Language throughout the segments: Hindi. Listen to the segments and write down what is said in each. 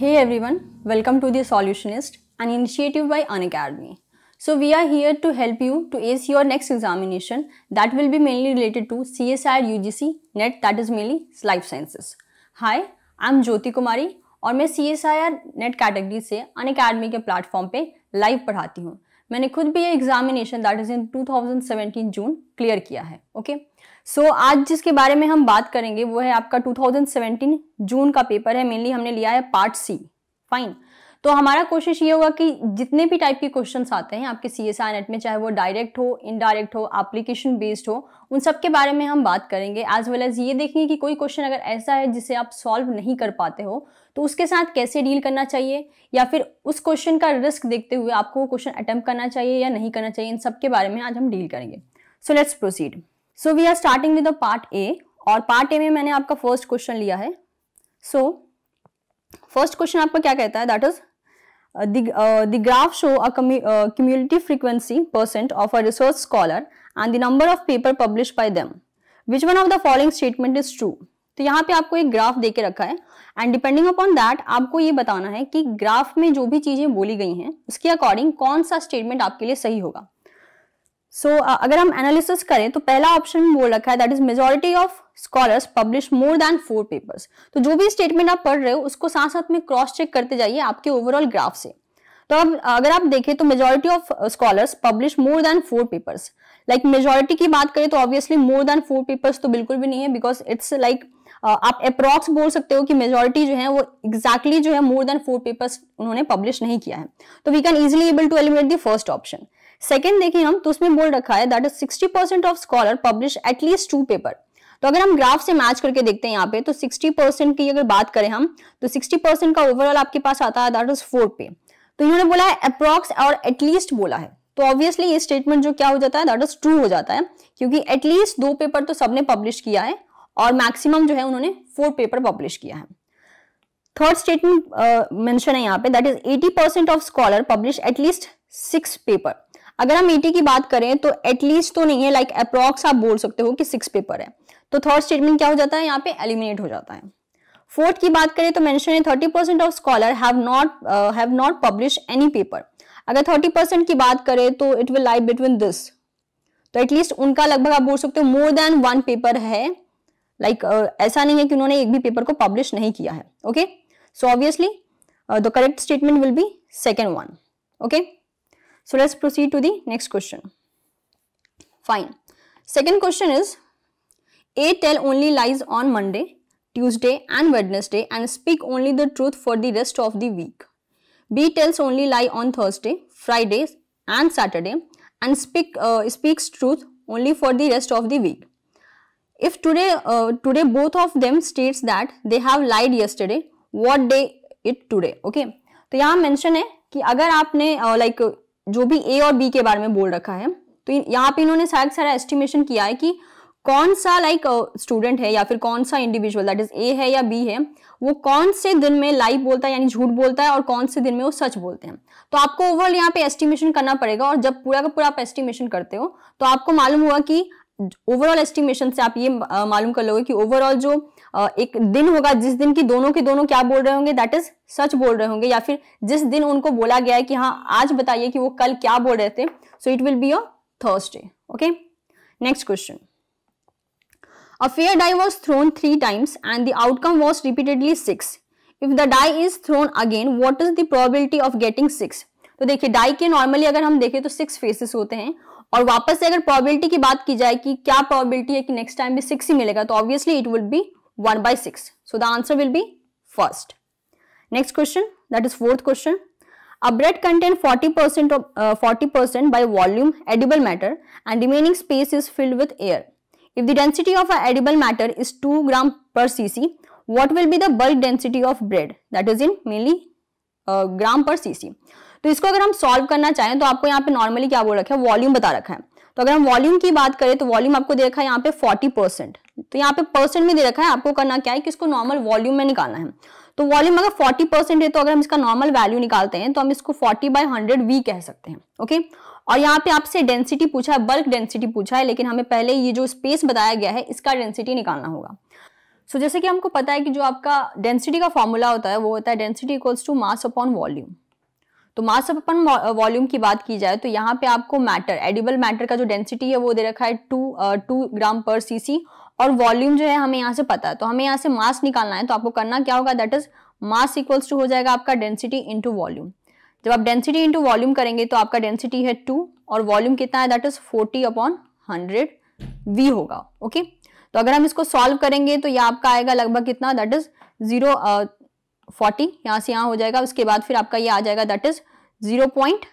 Hey everyone, welcome to The Solutionist, an initiative by Unacademy. So we are here to help you to ace your next examination that will be mainly related to CSIR UGC NET that is mainly Life Sciences. Hi, I'm Jyoti Kumari और मैं C S I R NET category से अन अकेडमी के प्लेटफॉर्म पे लाइव पढ़ाती हूँ मैंने खुद भी ये examination that is in 2017 June clear किया है ओके okay? सो so, आज जिसके बारे में हम बात करेंगे वो है आपका 2017 जून का पेपर है मेनली हमने लिया है पार्ट सी फाइन तो हमारा कोशिश ये होगा कि जितने भी टाइप के क्वेश्चन आते हैं आपके सी एस नेट में चाहे वो डायरेक्ट हो इनडायरेक्ट हो एप्लीकेशन बेस्ड हो उन सब के बारे में हम बात करेंगे एज वेल एज ये देखेंगे कि कोई क्वेश्चन अगर ऐसा है जिसे आप सॉल्व नहीं कर पाते हो तो उसके साथ कैसे डील करना चाहिए या फिर उस क्वेश्चन का रिस्क देखते हुए आपको वो क्वेश्चन अटैम्प्ट करना चाहिए या नहीं करना चाहिए इन सब के बारे में आज हम डील करेंगे so let's proceed so we are starting with part A और पार्ट ए में मैंने आपका फर्स्ट क्वेश्चन लिया है सो फर्स्ट क्वेश्चन आपका क्या कहता है that is uh, the graph show a community frequency percent of a research scholar and the number of paper publish by them Which one of the following statement is true तो यहाँ पे आपको एक ग्राफ दे के रखा है एंड डिपेंडिंग अपॉन दैट आपको ये बताना है कि ग्राफ में जो भी चीजें बोली गई हैं उसके अकॉर्डिंग कौन सा स्टेटमेंट आपके लिए सही होगा सो so, uh, अगर हम एनालिसिस करें तो पहला ऑप्शन बोल रखा है that is majority of scholars publish more than four papers तो जो भी स्टेटमेंट आप पढ़ रहे हो उसको साथ साथ में क्रॉस चेक करते जाइए आपके ओवरऑल ग्राफ से तो अब अगर आप देखें तो majority of scholars publish more than four papers like majority की बात करें तो obviously more than four papers तो बिल्कुल भी नहीं है बिकॉज इट्स लाइक आप अप्रॉक्स बोल सकते हो कि मेजोरिटी जो है वो एग्जैक्टली exactly जो है मोर देन फोर पेपर्स उन्होंने पब्लिश नहीं किया है तो we can easily able to eliminate the first option second देखें हम तो उसमें बोल रखा है that is sixty percent of scholar publish at least two paper तो अगर हम ग्राफ से मैच करके देखते हैं यहाँ पे तो 60 परसेंट की अगर बात करें हम तो 60 परसेंट का ओवरऑल आपके पास आता है दैट इज फोर पे तो इन्होंने बोला है अप्रोक्स और एटलीस्ट बोला है तो ऑब्वियसली ये स्टेटमेंट जो क्या हो जाता है दैट इज ट्रू हो जाता है क्योंकि एटलीस्ट दो पेपर तो सबने पब्लिश किया है और मैक्सिमम जो है उन्होंने फोर पेपर पब्लिश किया है थर्ड स्टेटमेंट मेंशन है यहाँ पे that is eighty percent of scholar publish at least six paper अगर हम ईटी e की बात करें तो एटलीस्ट तो नहीं है लाइक like अप्रॉक्स आप बोल सकते हो कि सिक्स पेपर है तो थर्ड स्टेटमेंट क्या हो जाता है यहाँ पे एलिमिनेट हो जाता है फोर्थ की बात करें तो मेंशन है thirty percent of scholar have not have not publish any paper अगर थर्टी परसेंट की बात करें तो it will like between this तो एटलीस्ट उनका लगभग आप बोल सकते हो मोर देन वन पेपर है लाइक like, uh, ऐसा नहीं है कि उन्होंने एक भी पेपर को पब्लिश नहीं किया है okay so obviously the correct statement will be second one okay So let's proceed to the next question. Fine. Second question is, A-tell only lies on Monday, Tuesday and Wednesday and speak only the truth for the rest of the week. B tells only lie on Thursday, Friday and Saturday and speak, uh, speaks truth only for the rest of the week. If today, uh, today both of them states that they have lied yesterday, what day it today, okay? So here mention है कि अगर आपने uh, like, जो भी ए और बी के बारे में बोल रखा है तो यहाँ पे इन्होंने सारा सारा एस्टिमेशन किया है कि कौन सा लाइक like, स्टूडेंट uh, है या फिर कौन सा इंडिविजुअल दैट इज ए है या बी है वो कौन से दिन में लाइव बोलता है यानी झूठ बोलता है और कौन से दिन में वो सच बोलते हैं तो आपको ओवरऑल यहाँ पे एस्टिमेशन करना पड़ेगा और जब पूरा का पूरा आप एस्टिमेशन करते हो तो आपको मालूम हुआ कि ओवरऑल एस्टिमेशन से आप ये uh, मालूम कर लोगे कि ओवरऑल जो एक दिन होगा जिस दिन की दोनों के दोनों क्या बोल रहे होंगे दैट इज सच बोल रहे होंगे या फिर जिस दिन उनको बोला गया है कि हाँ आज बताइए कि वो कल क्या बोल रहे थे so it will be your Thursday okay next question a fair die was thrown three times and the outcome was repeatedly six if the die is thrown again what is the probability of getting six तो देखिए डाई के नॉर्मली अगर हम देखें तो सिक्स फेसेस होते हैं और वापस से अगर प्रोबेबिलिटी की बात की जाए कि क्या प्रोबेबिलिटी है कि नेक्स्ट टाइम भी सिक्स ही मिलेगा तो obviously it would be 1 by 6. So the answer will be first. Next question, that is fourth question. A bread contains 40% of 40% uh, by volume edible matter and remaining space is filled with air. If the density of an edible matter is 2 gram per cc, what will be the bulk density of bread? That is in mainly uh, gram per cc तो इसको अगर हम सॉल्व करना चाहें तो आपको यहाँ पे नॉर्मली क्या बोल रखा है वॉल्यूम बता रखा है तो अगर हम वॉल्यूम की बात करें तो वॉल्यूम आपको देखा है यहाँ पे 40 परसेंट तो यहाँ पे परसेंट में दे रखा है आपको करना क्या है कि इसको नॉर्मल वॉल्यूम में निकालना है तो वॉल्यूम अगर 40 परसेंट है तो अगर हम इसका नॉर्मल वैल्यू निकालते हैं तो हम इसको 40 बाय 100 वी कह सकते हैं ओके और यहाँ पे आपसे डेंसिटी पूछा है बल्क डेंसिटी पूछा है लेकिन हमें पहले ये जो स्पेस बताया गया है इसका डेंसिटी निकालना होगा सो so, जैसे कि हमको पता है कि जो आपका डेंसिटी का फॉर्मूला होता है वो होता है density equals to mass upon volume तो मास अपन वॉल्यूम की बात की जाए तो यहाँ पे आपको मैटर एडिबल मैटर का जो डेंसिटी है वो दे रखा है to to gram per CC और वॉल्यूम जो है हमें यहाँ से पता है तो हमें यहाँ से मास निकालना है तो आपको करना क्या होगा that is mass equals to हो जाएगा आपका डेंसिटी इंटू वॉल्यूम जब आप डेंसिटी इंटू वॉल्यूम करेंगे तो आपका डेंसिटी है टू और वॉल्यूम कितना है that is forty upon hundred V होगा ओके तो अगर हम इसको सॉल्व करेंगे तो यह आपका आएगा लगभग कितना दैट इज जीरो फोर्टी यहाँ से यहाँ हो जाएगा उसके बाद फिर आपका ये आ जाएगा that is zero point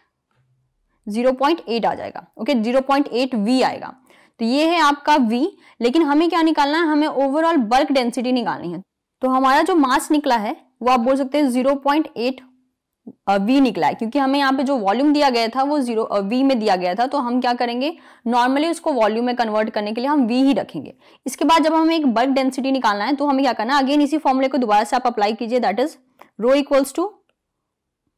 zero point eight आ जाएगा okay zero point eight V आएगा तो ये है आपका V लेकिन हमें क्या निकालना है हमें ओवरऑल बल्क डेंसिटी निकालनी है तो हमारा जो मास निकला है वो आप बोल सकते हैं जीरो पॉइंट एट वी निकला है क्योंकि हमें यहाँ पे जो वॉल्यूम दिया गया था वो जीरो वी में दिया गया था तो हम क्या करेंगे नॉर्मली उसको वॉल्यूम में कन्वर्ट करने के लिए हम वी ही रखेंगे इसके बाद जब हमें एक बल्क डेंसिटी निकालना है तो हमें क्या करना है अगेन इसी फॉर्मूले को दोबारा से आप अप्लाई कीजिए that is rho equals to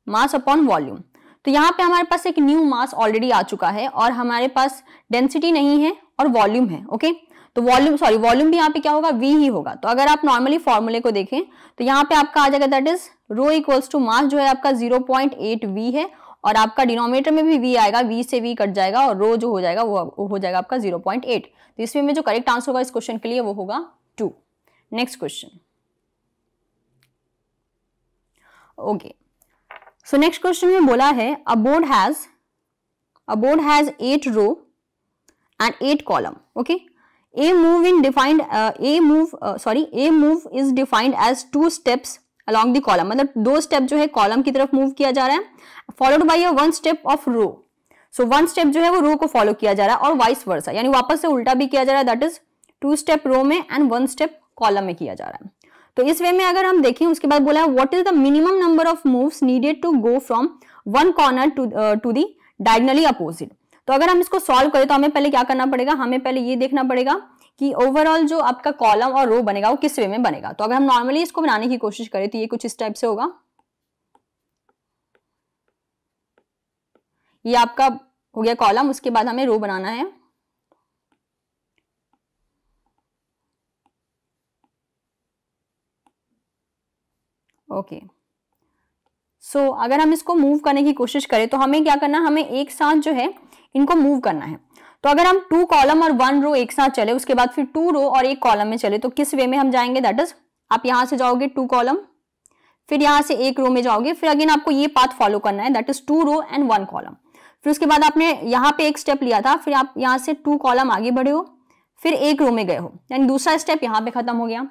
mass upon volume तो यहाँ पे हमारे पास एक न्यू मास ऑलरेडी आ चुका है और हमारे पास डेंसिटी नहीं है और वॉल्यूम है ओके तो वॉल्यूम सॉरी वॉल्यूम भी यहाँ पे क्या होगा वी ही होगा तो अगर आप नॉर्मली फॉर्मूले को देखें तो यहाँ पे आपका आ जाएगा that is rho equals to mass जो है आपका 0.8 वी है और आपका डिनोमिनेटर में भी वी आएगा वी से वी कट जाएगा और रो जो हो जाएगा वो हो जाएगा आपका 0.8 तो इसमें में जो करेक्ट आंसर होगा इस क्वेश्चन के लिए वो होगा two next question okay so next question में बोला है a board has a board has eight row and eight column okay a move in defined a move sorry a move is defined as two steps along steps column मतलब दो स्टेप जो है कॉलम की तरफ मूव किया जा रहा है followed by a one step of row so one step जो है वो रो को फॉलो किया जा रहा है और वाइस वर्सा यानी वापस से उल्टा भी किया जा रहा है that is two step row में एंड वन स्टेप कॉलम में किया जा रहा है तो इस वे में अगर हम देखें उसके बाद बोला है what is the minimum number of moves needed to go from one corner to to the diagonally opposite तो अगर हम इसको सॉल्व करें तो हमें पहले क्या करना पड़ेगा हमें पहले ये देखना पड़ेगा कि ओवरऑल जो आपका कॉलम और रो बनेगा वो किस वे में बनेगा तो अगर हम नॉर्मली इसको बनाने की कोशिश करें तो ये कुछ इस टाइप से होगा ये आपका हो गया कॉलम उसके बाद हमें रो बनाना है ओके सो अगर हम इसको मूव करने की कोशिश करें तो हमें क्या करना हमें एक साथ जो है इनको मूव करना है तो अगर हम टू कॉलम और वन रो एक साथ चले उसके बाद फिर टू रो और एक कॉलम में चले तो किस वे में हम जाएंगे दैट इज आप यहां से जाओगे टू कॉलम फिर यहां से एक रो में जाओगे फिर अगेन आपको ये पाथ फॉलो करना है that is two row and one column फिर उसके बाद आपने यहाँ पे एक स्टेप लिया था फिर आप यहाँ से टू कॉलम आगे बढ़े हो फिर एक रो में गए हो यानी दूसरा स्टेप यहाँ पे खत्म हो गया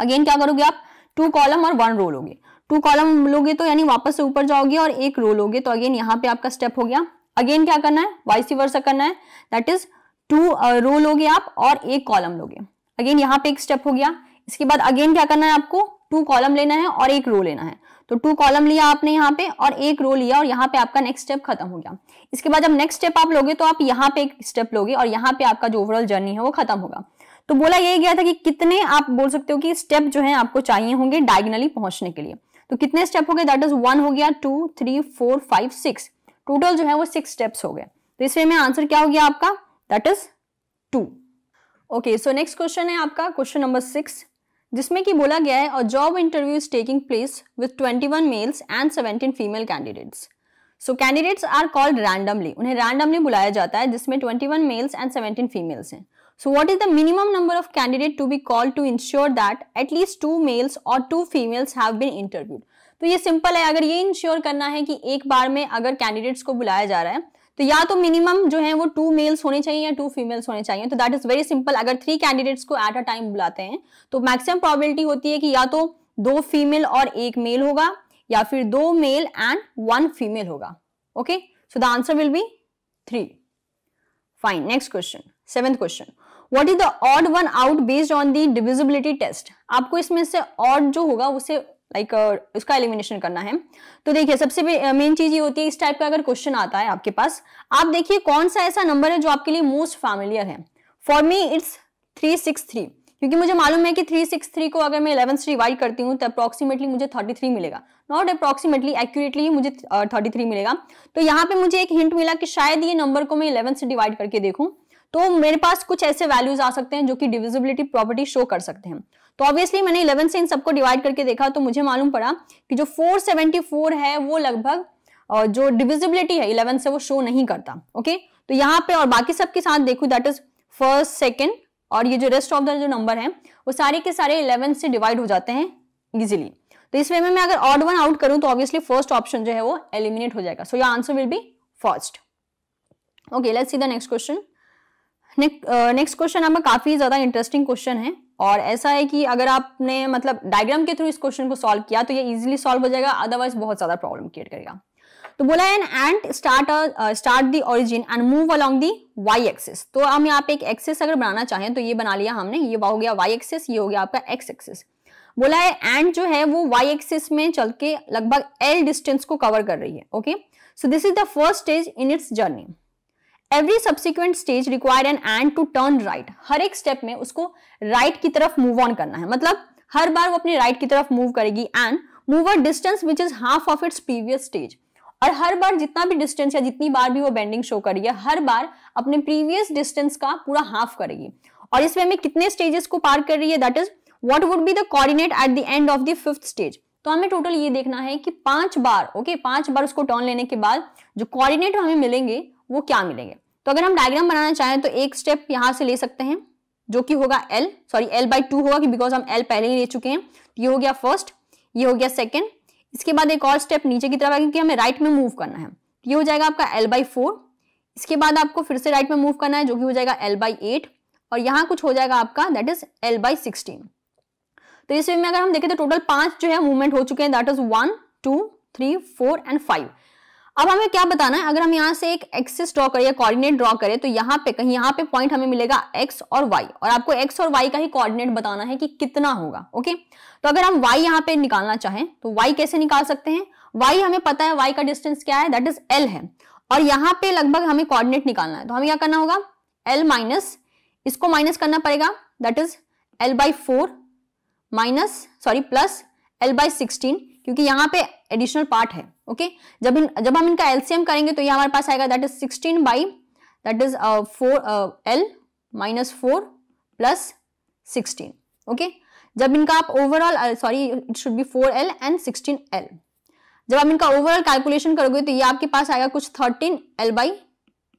अगेन क्या करोगे आप टू कॉलम और वन रो लोगे टू कॉलम लोगे तो यानी वापस से ऊपर जाओगे और एक रो लोगे तो अगेन यहाँ पे आपका स्टेप हो गया अगेन क्या करना है वाइसी वर्सा करना है दैट इज टू रो लोगे आप और एक कॉलम लोगे अगेन यहाँ पे एक स्टेप हो गया इसके बाद अगेन क्या करना है आपको टू कॉलम लेना है और एक रो लेना है तो टू कॉलम लिया आपने यहाँ पे और एक रो लिया और यहाँ पे आपका नेक्स्ट स्टेप खत्म हो गया इसके बाद जब नेक्स्ट स्टेप आप लोगे तो आप यहाँ पे एक स्टेप लोगे और यहाँ पे आपका जो ओवरऑल जर्नी है वो खत्म होगा तो बोला यही गया था कि कितने आप बोल सकते हो कि स्टेप जो है आपको चाहिए होंगे डायगनली पहुंचने के लिए तो कितने स्टेप हो गए दैट इज वन हो गया two three four five six total जो है वो सिक्स स्टेप्स हो गए तो इसमें में आंसर क्या हो गया आपका that is two okay so next question है आपका क्वेश्चन नंबर सिक्स जिसमें कि बोला गया है और job interview is taking place with one males and seventeen female candidates so candidates are called randomly उन्हें रैंडमली बुलाया जाता है जिसमें one males and seventeen females हैं So what is the minimum number of candidate to be called to ensure that at least two males or two females have been interviewed? तो ये सिंपल है अगर ये इंश्योर करना है कि एक बार में अगर कैंडिडेट्स को बुलाया जा रहा है तो या तो मिनिमम जो है वो टू मेल्स होने चाहिए या टू फीमेल्स होने चाहिए तो दैट इज वेरी सिंपल अगर थ्री कैंडिडेट्स को एट अ टाइम बुलाते हैं तो मैक्सिमम प्रॉबिलिटी होती है कि या तो दो फीमेल और एक मेल होगा या फिर दो मेल एंड वन फीमेल होगा okay so the answer will be three fine next question seventh question what is the odd one out based on the divisibility test आपको इसमें से ऑड जो होगा उसे लाइक like, uh, उसका एलिमिनेशन करना है तो देखिए सबसे मेन uh, चीज ये होती है इस टाइप का अगर क्वेश्चन आता है आपके पास आप देखिए कौन सा ऐसा नंबर है जो आपके लिए मोस्ट फैमिलियर है for me it's three six three क्योंकि मुझे मालूम है कि थ्री सिक्स थ्री को अगर मैं इलेवन से डिवाइड करती हूँ तो अप्रॉक्सीमेटली मुझे थर्टी थ्री मिलेगा नॉट अप्रॉक्सीमेटली एक्यूरेटली मुझे थर्टी uh, थ्री मिलेगा तो यहाँ पे मुझे एक हिंट मिला कि शायद ये नंबर को मैं इलेवन से डिवाइड करके देखूँ तो मेरे पास कुछ ऐसे वैल्यूज आ सकते हैं जो कि डिविजिबिलिटी प्रॉपर्टी शो कर सकते हैं तो ऑब्वियसली मैंने 11 से इन सबको डिवाइड करके देखा तो मुझे मालूम पड़ा कि जो 474 है वो लगभग जो डिविजिबिलिटी है 11 से वो शो नहीं करता ओके तो यहाँ पे और बाकी सबके साथ देखूँ दैट इज फर्स्ट सेकेंड और ये जो रेस्ट ऑफ द जो नंबर है वो सारे के सारे इलेवन से डिवाइड हो जाते हैं इजिली तो इस वे में मैं अगर ऑड वन आउट करूं तो ऑब्वियसली फर्स्ट ऑप्शन जो है वो एलिमिनेट हो जाएगा so your answer will be first okay let's see the next question next question uh, आपका काफी ज्यादा इंटरेस्टिंग क्वेश्चन है और ऐसा है कि अगर आपने मतलब डायग्राम के थ्रू इस क्वेश्चन को सॉल्व किया तो ये इजीली सॉल्व हो जाएगा अदरवाइज बहुत ज्यादा प्रॉब्लम क्रिएट करेगा तो बोला है and start start the origin and move along the Y axis तो हम यहाँ पे एक एक्सेस अगर बनाना चाहें तो ये बना लिया हमने ये हो गया वाई एक्सेस ये हो गया आपका एक्स एक्सेस बोला है एंड जो है वो वाई एक्सेस में चल के लगभग एल डिस्टेंस को कवर कर रही है okay so this is the first stage in its journey every subsequent stage required an and to turn right हर एक स्टेप में उसको राइट right की तरफ मूव ऑन करना है मतलब हर बार वो अपने राइट right की तरफ मूव करेगी and move a distance which is half of its previous stage और हर बार जितना भी डिस्टेंस या जितनी बार भी वो बेंडिंग शो करेगी हर बार अपने प्रीवियस डिस्टेंस का पूरा हाफ करेगी और इसमें हमें कितने स्टेजेस को पार कर रही है that is what would be the coordinate at the end of the fifth stage तो हमें टोटल ये देखना है कि पांच बार ओके okay, पांच बार उसको टर्न लेने के बाद जो कोऑर्डिनेट हमें मिलेंगे वो क्या मिलेंगे तो अगर हम डायग्राम बनाना चाहें तो एक स्टेप यहाँ से ले सकते हैं जो कि होगा L sorry L by two होगा बिकॉज हम एल पहले ही ले चुके हैं तो ये हो गया फर्स्ट ये हो गया सेकेंड इसके बाद एक और स्टेप नीचे की तरफ आएगा क्योंकि हमें राइट में मूव करना है तो ये हो जाएगा आपका एल बाई फोर इसके बाद आपको फिर से राइट में मूव करना है जो कि हो जाएगा एल बाई एट और यहाँ कुछ हो जाएगा आपका that is L by sixteen तो इस वे में अगर हम देखें तो टोटल पांच जो है मूवमेंट हो चुके हैं that is one two three four and five अब हमें क्या बताना है अगर हम यहाँ से एक एक्सिस ड्रॉ करें या कोऑर्डिनेट ड्रॉ करें तो यहाँ पे कहीं यहाँ पे पॉइंट हमें मिलेगा एक्स और वाई और आपको एक्स और वाई का ही कोऑर्डिनेट बताना है कि कितना होगा ओके तो अगर हम वाई यहाँ पे निकालना चाहें तो वाई कैसे निकाल सकते हैं वाई हमें पता है वाई का डिस्टेंस क्या है दैट इज एल है और यहाँ पे लगभग हमें कॉर्डिनेट निकालना है तो हमें क्या करना होगा एल माइनस इसको माइनस करना पड़ेगा that is L by four minus sorry plus L by sixteen क्योंकि यहाँ पे एडिशनल पार्ट है ओके जब इन जब हम इनका एलसीएम करेंगे तो ये हमारे पास आएगा that is sixteen by that is four L minus four plus sixteen okay जब इनका आप overall sorry it should be four L and sixteen L जब आप इनका ओवरऑल कैलकुलेशन करोगे तो ये आपके पास आएगा कुछ थर्टीन एल बाई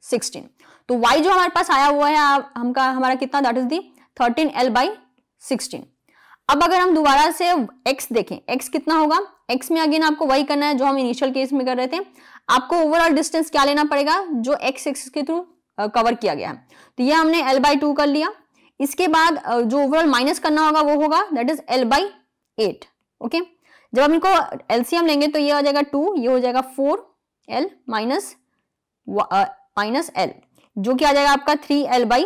सिक्सटीन तो वाई जो हमारे पास आया हुआ है हमका हमारा कितना that is the thirteen L by sixteen अब अगर हम दोबारा से x देखें x कितना होगा x में अगेन आपको वही करना है जो हम इनिशियल केस में कर रहे थे आपको ओवरऑल डिस्टेंस क्या लेना पड़ेगा जो एक्स एक्सिस के थ्रू कवर किया गया है तो ये हमने एल बाई टू कर लिया इसके बाद जो ओवरऑल माइनस करना होगा वो होगा that is L by eight okay जब हम इनको एलसीएम लेंगे तो ये हो जाएगा टू ये हो जाएगा four L minus minus L जो कि आ जाएगा आपका थ्री एल बाई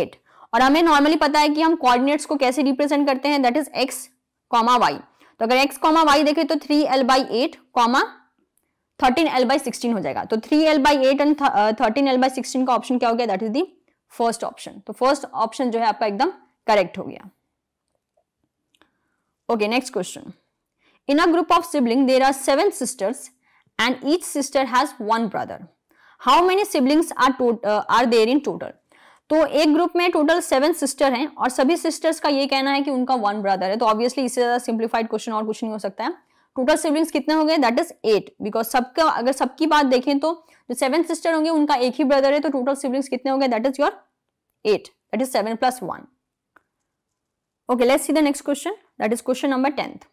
एट और हमें नॉर्मली पता है कि हम कोऑर्डिनेट्स को कैसे रिप्रेजेंट करते हैं that is X comma Y तो अगर एक्स कॉमा वाई देखें तो three L by eight comma thirteen L by sixteen हो जाएगा तो three L by eight and thirteen L by sixteen का ऑप्शन क्या हो गया that is the first option तो फर्स्ट ऑप्शन जो है आपका एकदम करेक्ट हो गया okay next question in a group of sibling there are seven sisters and each sister has one brother how many siblings are are uh, in total तो एक ग्रुप में टोटल सेवन सिस्टर हैं और सभी सिस्टर्स का ये कहना है कि उनका वन ब्रदर है तो ऑब्वियसली इससे ज्यादा सिंप्लीफाइड क्वेश्चन और कुछ नहीं हो सकता है टोटल सिबलिंग्स कितने हो गए दैट इज एट बिकॉज सबका अगर सबकी बात देखें तो जो सेवन सिस्टर होंगे उनका एक ही ब्रदर है तो टोटल सिबलिंग्स कितने हो गए that is your eight that is seven plus one okay let's see the next question that is question number tenth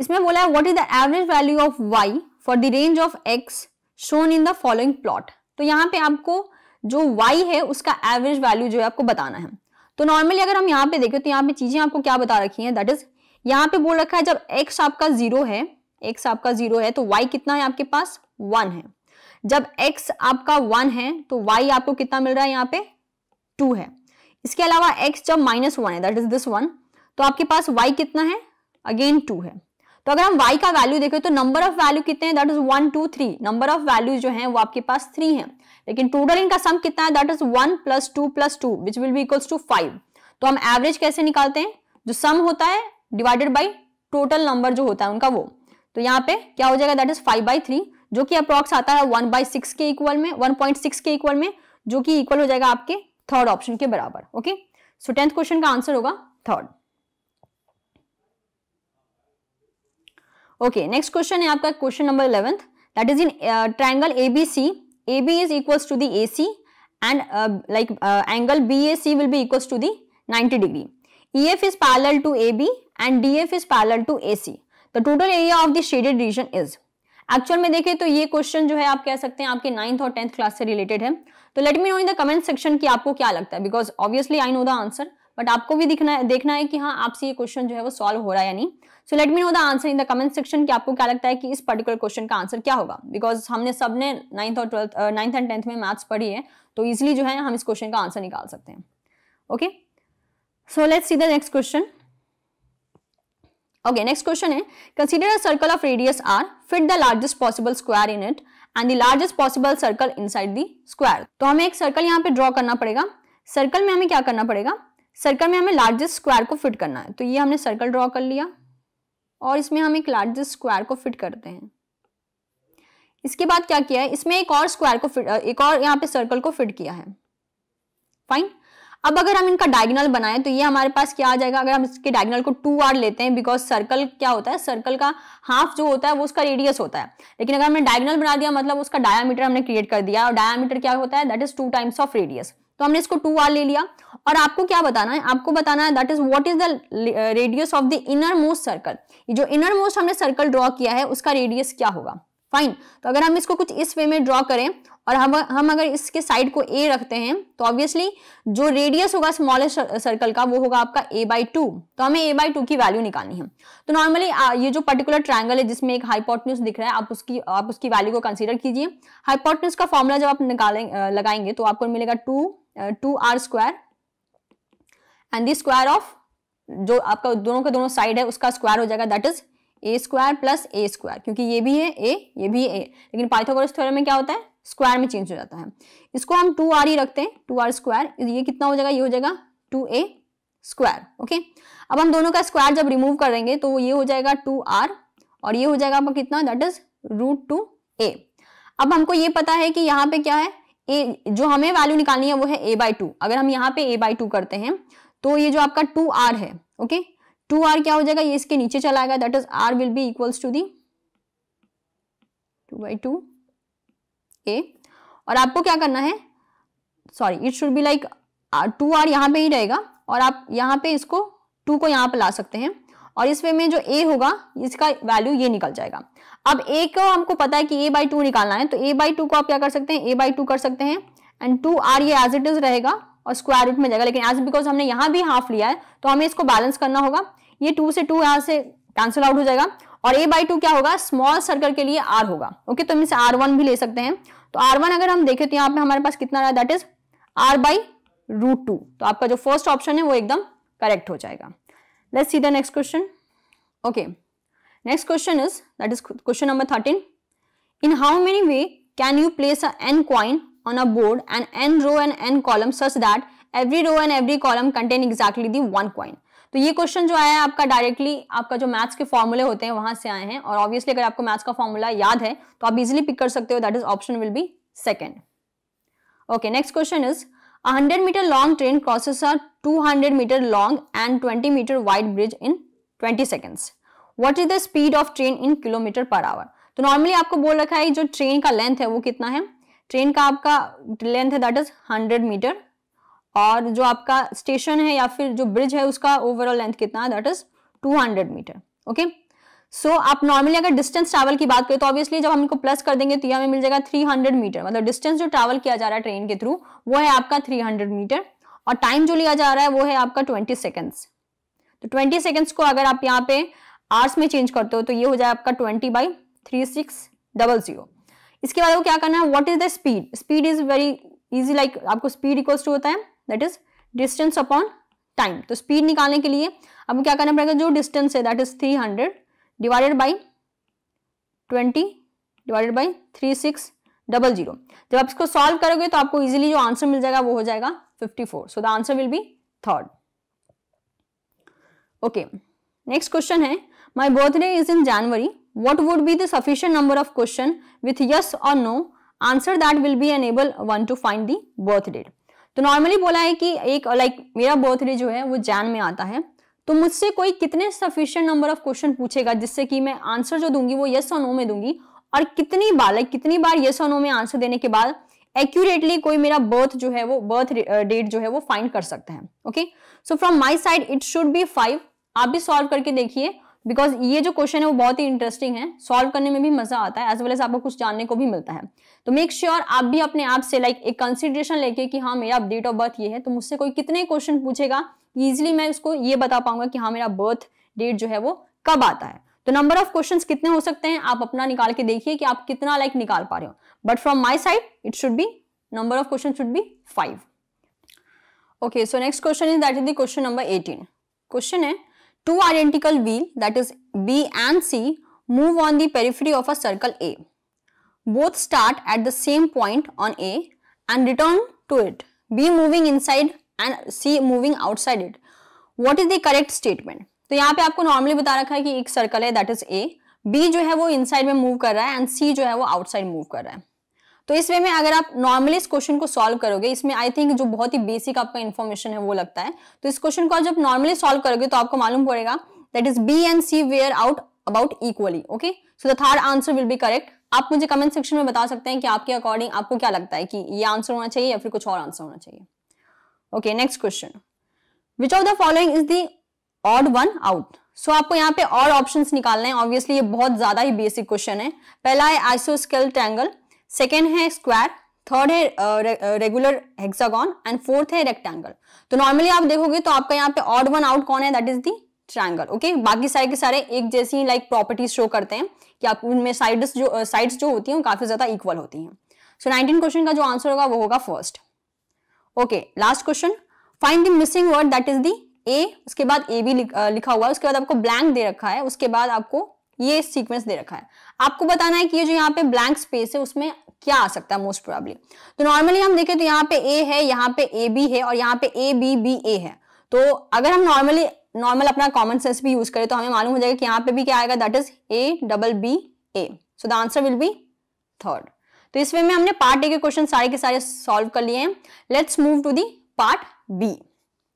इसमें बोला है what is the average value of y for the range of x shown in the following plot तो यहाँ पे आपको जो वाई है उसका एवरेज वैल्यू जो है आपको बताना है तो नॉर्मली अगर हम यहाँ पे देखें तो यहाँ पे चीजें आपको क्या बता रखी है दैट इज यहाँ पे बोल रखा है जब एक्स आपका जीरो है एक्स आपका जीरो है तो वाई कितना है आपके पास वन है जब एक्स आपका वन है तो वाई आपको कितना मिल रहा है यहाँ पे टू है इसके अलावा एक्स जब माइनस वन है दैट इज दिस वन तो आपके पास वाई कितना है अगेन टू है तो अगर हम y का वैल्यू देखें तो नंबर ऑफ वैल्यू कितने हैं that is one two three number of value जो है वो आपके पास थ्री है लेकिन टोटल इनका सम कितना है that is one plus two plus two which will be equals to five तो हम एवरेज कैसे निकालते हैं जो सम होता है डिवाइडेड बाई टोटल नंबर जो होता है उनका वो तो यहाँ पे क्या हो जाएगा that is five by three जो कि अप्रॉक्स आता है वन बाई सिक्स के इक्वल में वन पॉइंट सिक्स के इक्वल में जो कि इक्वल हो जाएगा आपके थर्ड ऑप्शन के बराबर ओके सो टेंथ क्वेश्चन का आंसर होगा थर्ड ओके नेक्स्ट क्वेश्चन है आपका question number eleventh that is in triangle ABC AB is equals to the AC and uh, like uh, angle BAC will be equals to the 90 degree. EF is parallel to AB and DF is parallel to AC. The total area of the shaded region is. Actual में देखें तो ये क्वेश्चन जो है आप कह सकते हैं आपके नाइन्थ और टेंथ क्लास से रिलेटेड है तो let me know in the comment section कि आपको क्या लगता है because obviously I know the answer but आपको भी दिखना है देखना है कि हाँ आपसे ये क्वेश्चन जो है वो सॉल्व हो रहा है या नहीं so let me know the answer in the comment section कि आपको क्या लगता है कि इस पर्टिकुलर क्वेश्चन का आंसर क्या होगा बिकॉज हमने सब ने नाइन्थ और ट्वेल्थ नाइन्थ एंड टेंथ में मैथ्स पढ़ी है तो इजिली जो है हम इस क्वेश्चन का आंसर निकाल सकते हैं okay so let see the next question okay next question है consider a circle of radius r fit the largest possible square in it and the largest possible circle inside the square तो हमें एक सर्कल यहाँ पे ड्रॉ करना पड़ेगा सर्कल में हमें क्या करना पड़ेगा सर्कल में हमें लार्जेस्ट स्क्वायर को फिट करना है तो ये हमने सर्कल ड्रॉ कर लिया और इसमें हम एक लार्जेस्ट स्क्वायर को फिट करते हैं इसके बाद क्या किया है इसमें एक और स्क्वायर को फिट एक और यहाँ पे सर्कल को फिट किया है फाइन अब अगर हम इनका डायगनल बनाए तो ये हमारे पास क्या आ जाएगा अगर हम इसके डायगनल को टू आर लेते हैं बिकॉज सर्कल क्या होता है सर्कल का हाफ जो होता है वो उसका रेडियस होता है लेकिन अगर हमने डायगनल बना दिया मतलब उसका डायामीटर हमने क्रिएट कर दिया और डायामीटर क्या होता है that is two times of radius तो हमने इसको टू आर ले लिया और आपको क्या बताना है आपको बताना है that is what is the radius of the inner most circle जो इनर मोस्ट हमने सर्कल ड्रॉ किया है उसका रेडियस क्या होगा फाइन तो अगर हम इसको कुछ इस वे में ड्रॉ करें और हम हम अगर इसके साइड को ए रखते हैं तो ऑब्वियसली जो रेडियस होगा स्मॉलेस्ट सर्कल का वो होगा आपका ए बाई टू तो हमें ए बाई टू की वैल्यू निकालनी है तो नॉर्मली ये जो पर्टिकुलर ट्रायंगल है जिसमें एक हाइपोटन्यूज दिख रहा है आप उसकी आप उसकी वैल्यू को कंसिडर कीजिए हाइपोटन्यूज का फॉर्मूला जब आप निकालें लगाएंगे तो आपको मिलेगा two two r square and the square of जो आपका दोनों के दोनों साइड है उसका स्क्वायर हो जाएगा that is a square plus a square क्योंकि ये भी है ए ये भी है ए लेकिन पाइथागोरस थ्योरम में क्या होता है स्क्वायर में चेंज हो जाता है इसको हम टू आर ही रखते हैं टू आर स्क्वायर ये कितना हो जाएगा ये हो जाएगा टू ए स्क्वायर ओके अब हम दोनों का स्क्वायर जब रिमूव करेंगे तो ये हो जाएगा टू आर और ये हो जाएगा आपका कितना that is root two a अब हमको ये पता है कि यहाँ पे क्या है ए जो हमें वैल्यू निकालनी है वो है ए बाई टू अगर हम यहाँ पे ए बाई टू करते हैं तो ये जो आपका टू आर है ओके टू आर क्या हो जाएगा ये इसके नीचे चला गया that is r will be equals to the two by two a और आपको क्या करना है sorry it should be like two r यहाँ पे ही रहेगा और आप यहाँ पे इसको टू को यहाँ पे ला सकते हैं और इस वे में जो ए होगा इसका वैल्यू ये निकल जाएगा अब ए को हमको पता है कि ए बाई टू निकालना है तो ए बाई टू को आप क्या कर सकते हैं ए बाई टू कर सकते हैं एंड टू आर ये एज इट इज रहेगा और स्क्वायर रूट में जाएगा लेकिन एज बिकॉज हमने यहाँ भी हाफ लिया है तो हमें इसको बैलेंस करना होगा ये टू से टू यहाँ से कैंसिल आउट हो जाएगा और ए बाई टू क्या होगा स्मॉल सर्कल के लिए आर होगा ओके तो हम इसे आर वन भी ले सकते हैं तो आर वन अगर हम देखें तो यहाँ पे हमारे पास कितना रहा that is r by root two तो आपका जो फर्स्ट ऑप्शन है वो एकदम करेक्ट हो जाएगा let's see the next question okay next question is that is question number 13 in how many way can you place a n coin on a board and n row and n column such that every row and every column contain exactly the one coin तो ये क्वेश्चन जो आया है आपका डायरेक्टली आपका जो मैथ्स के फॉर्मुले होते हैं वहां से आए हैं और ऑब्वियसली अगर आपको मैथ्स का फॉर्मूला याद है तो आप इजिली पिक कर सकते हो that is option will be second okay next question is 100 metre long train crosses two hundred metre long and twenty metre wide bridge in twenty seconds what is the speed of train in kilometre per hour तो नॉर्मली आपको बोल रखा है जो ट्रेन का लेंथ है वो कितना है ट्रेन का आपका लेंथ है दैट इज हंड्रेड मीटर और जो आपका स्टेशन है या फिर जो ब्रिज है उसका ओवरऑल लेंथ कितना है that is hundred metre okay so आप नॉर्मली अगर डिस्टेंस ट्रैवल की बात करें तो ऑब्वियसली जब हम इनको प्लस कर देंगे तो यह हमें मिल जाएगा 300 मीटर मतलब डिस्टेंस जो ट्रैवल किया जा रहा है ट्रेन के थ्रू वो है आपका 300 मीटर और टाइम जो लिया जा रहा है वो है आपका 20 सेकंड्स तो 20 सेकंड्स को अगर आप यहाँ पे आर्स में चेंज करते हो तो ये हो जाए आपका twenty by three six double zero इसके बाद वो क्या करना है what is the speed speed is very easy like आपको स्पीड इक्वल्स टू होता है that is distance upon time तो स्पीड निकालने के लिए आपको क्या करना पड़ेगा जो डिस्टेंस है that is three hundred divided by twenty divided by three six double zero जब आप इसको सॉल्व करोगे तो आपको इजिली जो आंसर मिल जाएगा वो हो जाएगा fifty four so the answer will be third okay next question है My birthday is in January. What would be the sufficient number of question with yes or no? Answer that will be enable one to find the birth date. तो नॉर्मली बोला है कि एक लाइक like, मेरा बर्थडे जो है वो जैन में आता है तो मुझसे कोई कितने सफिशियंट नंबर ऑफ क्वेश्चन पूछेगा जिससे कि मैं आंसर जो दूंगी वो यस और नो में दूंगी और कितनी बार लाइक कितनी बार यस और नो में आंसर देने के बाद एक्यूरेटली कोई मेरा बर्थ जो है वो बर्थ डेट जो है वो फाइंड कर सकता है okay so from my side it should be five आप भी सॉल्व करके देखिए बिकॉज ये जो क्वेश्चन है वो बहुत ही इंटरेस्टिंग है सॉल्व करने में भी मजा आता है एज वेल एज आपको कुछ जानने को भी मिलता है तो मेक श्योर sure आप भी अपने आप से लाइक like, एक कंसिडरेशन लेके कि हाँ मेरा डेट ऑफ बर्थ ये है तो मुझसे कोई कितने क्वेश्चन पूछेगा इजिली मैं उसको ये बता पाऊंगा कि हाँ मेरा बर्थ डेट जो है वो कब आता है तो नंबर ऑफ क्वेश्चन कितने हो सकते हैं आप अपना निकाल के देखिए कि आप कितना लाइक like निकाल पा रहे हो but from my side it should be number of question should be five okay so next question is that is the question number eighteen question है Two identical wheel that is B and C move on the periphery of a circle A. Both start at the same point on A and return to it. B moving inside and C moving outside it. What is the correct statement? So here पे have normally told रखा है a circle circle A. B that is inside B जो है वो इनसाइड में मूव कर रहा तो इस वे में अगर आप नॉर्मली इस क्वेश्चन को सॉल्व करोगे इसमें आई थिंक जो बहुत ही बेसिक आपका इन्फॉर्मेशन है वो लगता है तो इस क्वेश्चन को जब नॉर्मली सॉल्व करोगे तो आपको मालूम पड़ेगा that is B and C wear out about equally okay so the third answer will be correct आप मुझे कमेंट सेक्शन में बता सकते हैं कि आपके अकॉर्डिंग आपको क्या लगता है कि ये आंसर होना चाहिए या फिर कुछ और आंसर होना चाहिए okay next question which of the following is the odd one out so आपको यहाँ पे और ऑप्शंस निकालने हैं ऑब्वियसली ये बहुत ज्यादा ही बेसिक क्वेश्चन है पहला है आइसोस्केल ट्रैंगल सेकेंड है स्क्वायर थर्ड है रेगुलर हेक्सागॉन एंड फोर्थ है रेक्टेंगल तो नॉर्मली आप देखोगे तो आपका यहाँ पे ऑड वन आउट कौन है that is the triangle okay बाकी सारे के सारे एक जैसी लाइक प्रॉपर्टीज शो करते हैं कि आप उनमें साइड्स जो साइड्स uh, जो होती हैं काफी ज्यादा इक्वल होती हैं सो नाइनटीन क्वेश्चन का जो आंसर होगा वो होगा first okay last question find the missing word that is the a उसके बाद ए भी uh, लिखा हुआ है उसके बाद आपको ब्लैंक दे रखा है उसके बाद आपको ये सीक्वेंस दे रखा है आपको बताना है कि ये जो यहाँ पे ब्लैंक स्पेस है उसमें क्या आ सकता है मोस्ट प्रॉब्ली तो नॉर्मली हम देखें तो यहाँ पे ए है यहाँ पे ए बी है और यहाँ पे ए बी बी ए है तो अगर हम नॉर्मली नॉर्मल अपना कॉमन सेंस भी यूज करें तो हमें मालूम हो जाएगा कि यहाँ पे भी क्या आएगा that is a double b a so the answer will be third तो इस वे में हमने पार्ट ए के क्वेश्चन सारे के सारे सॉल्व कर लिए हैं let's move to the part B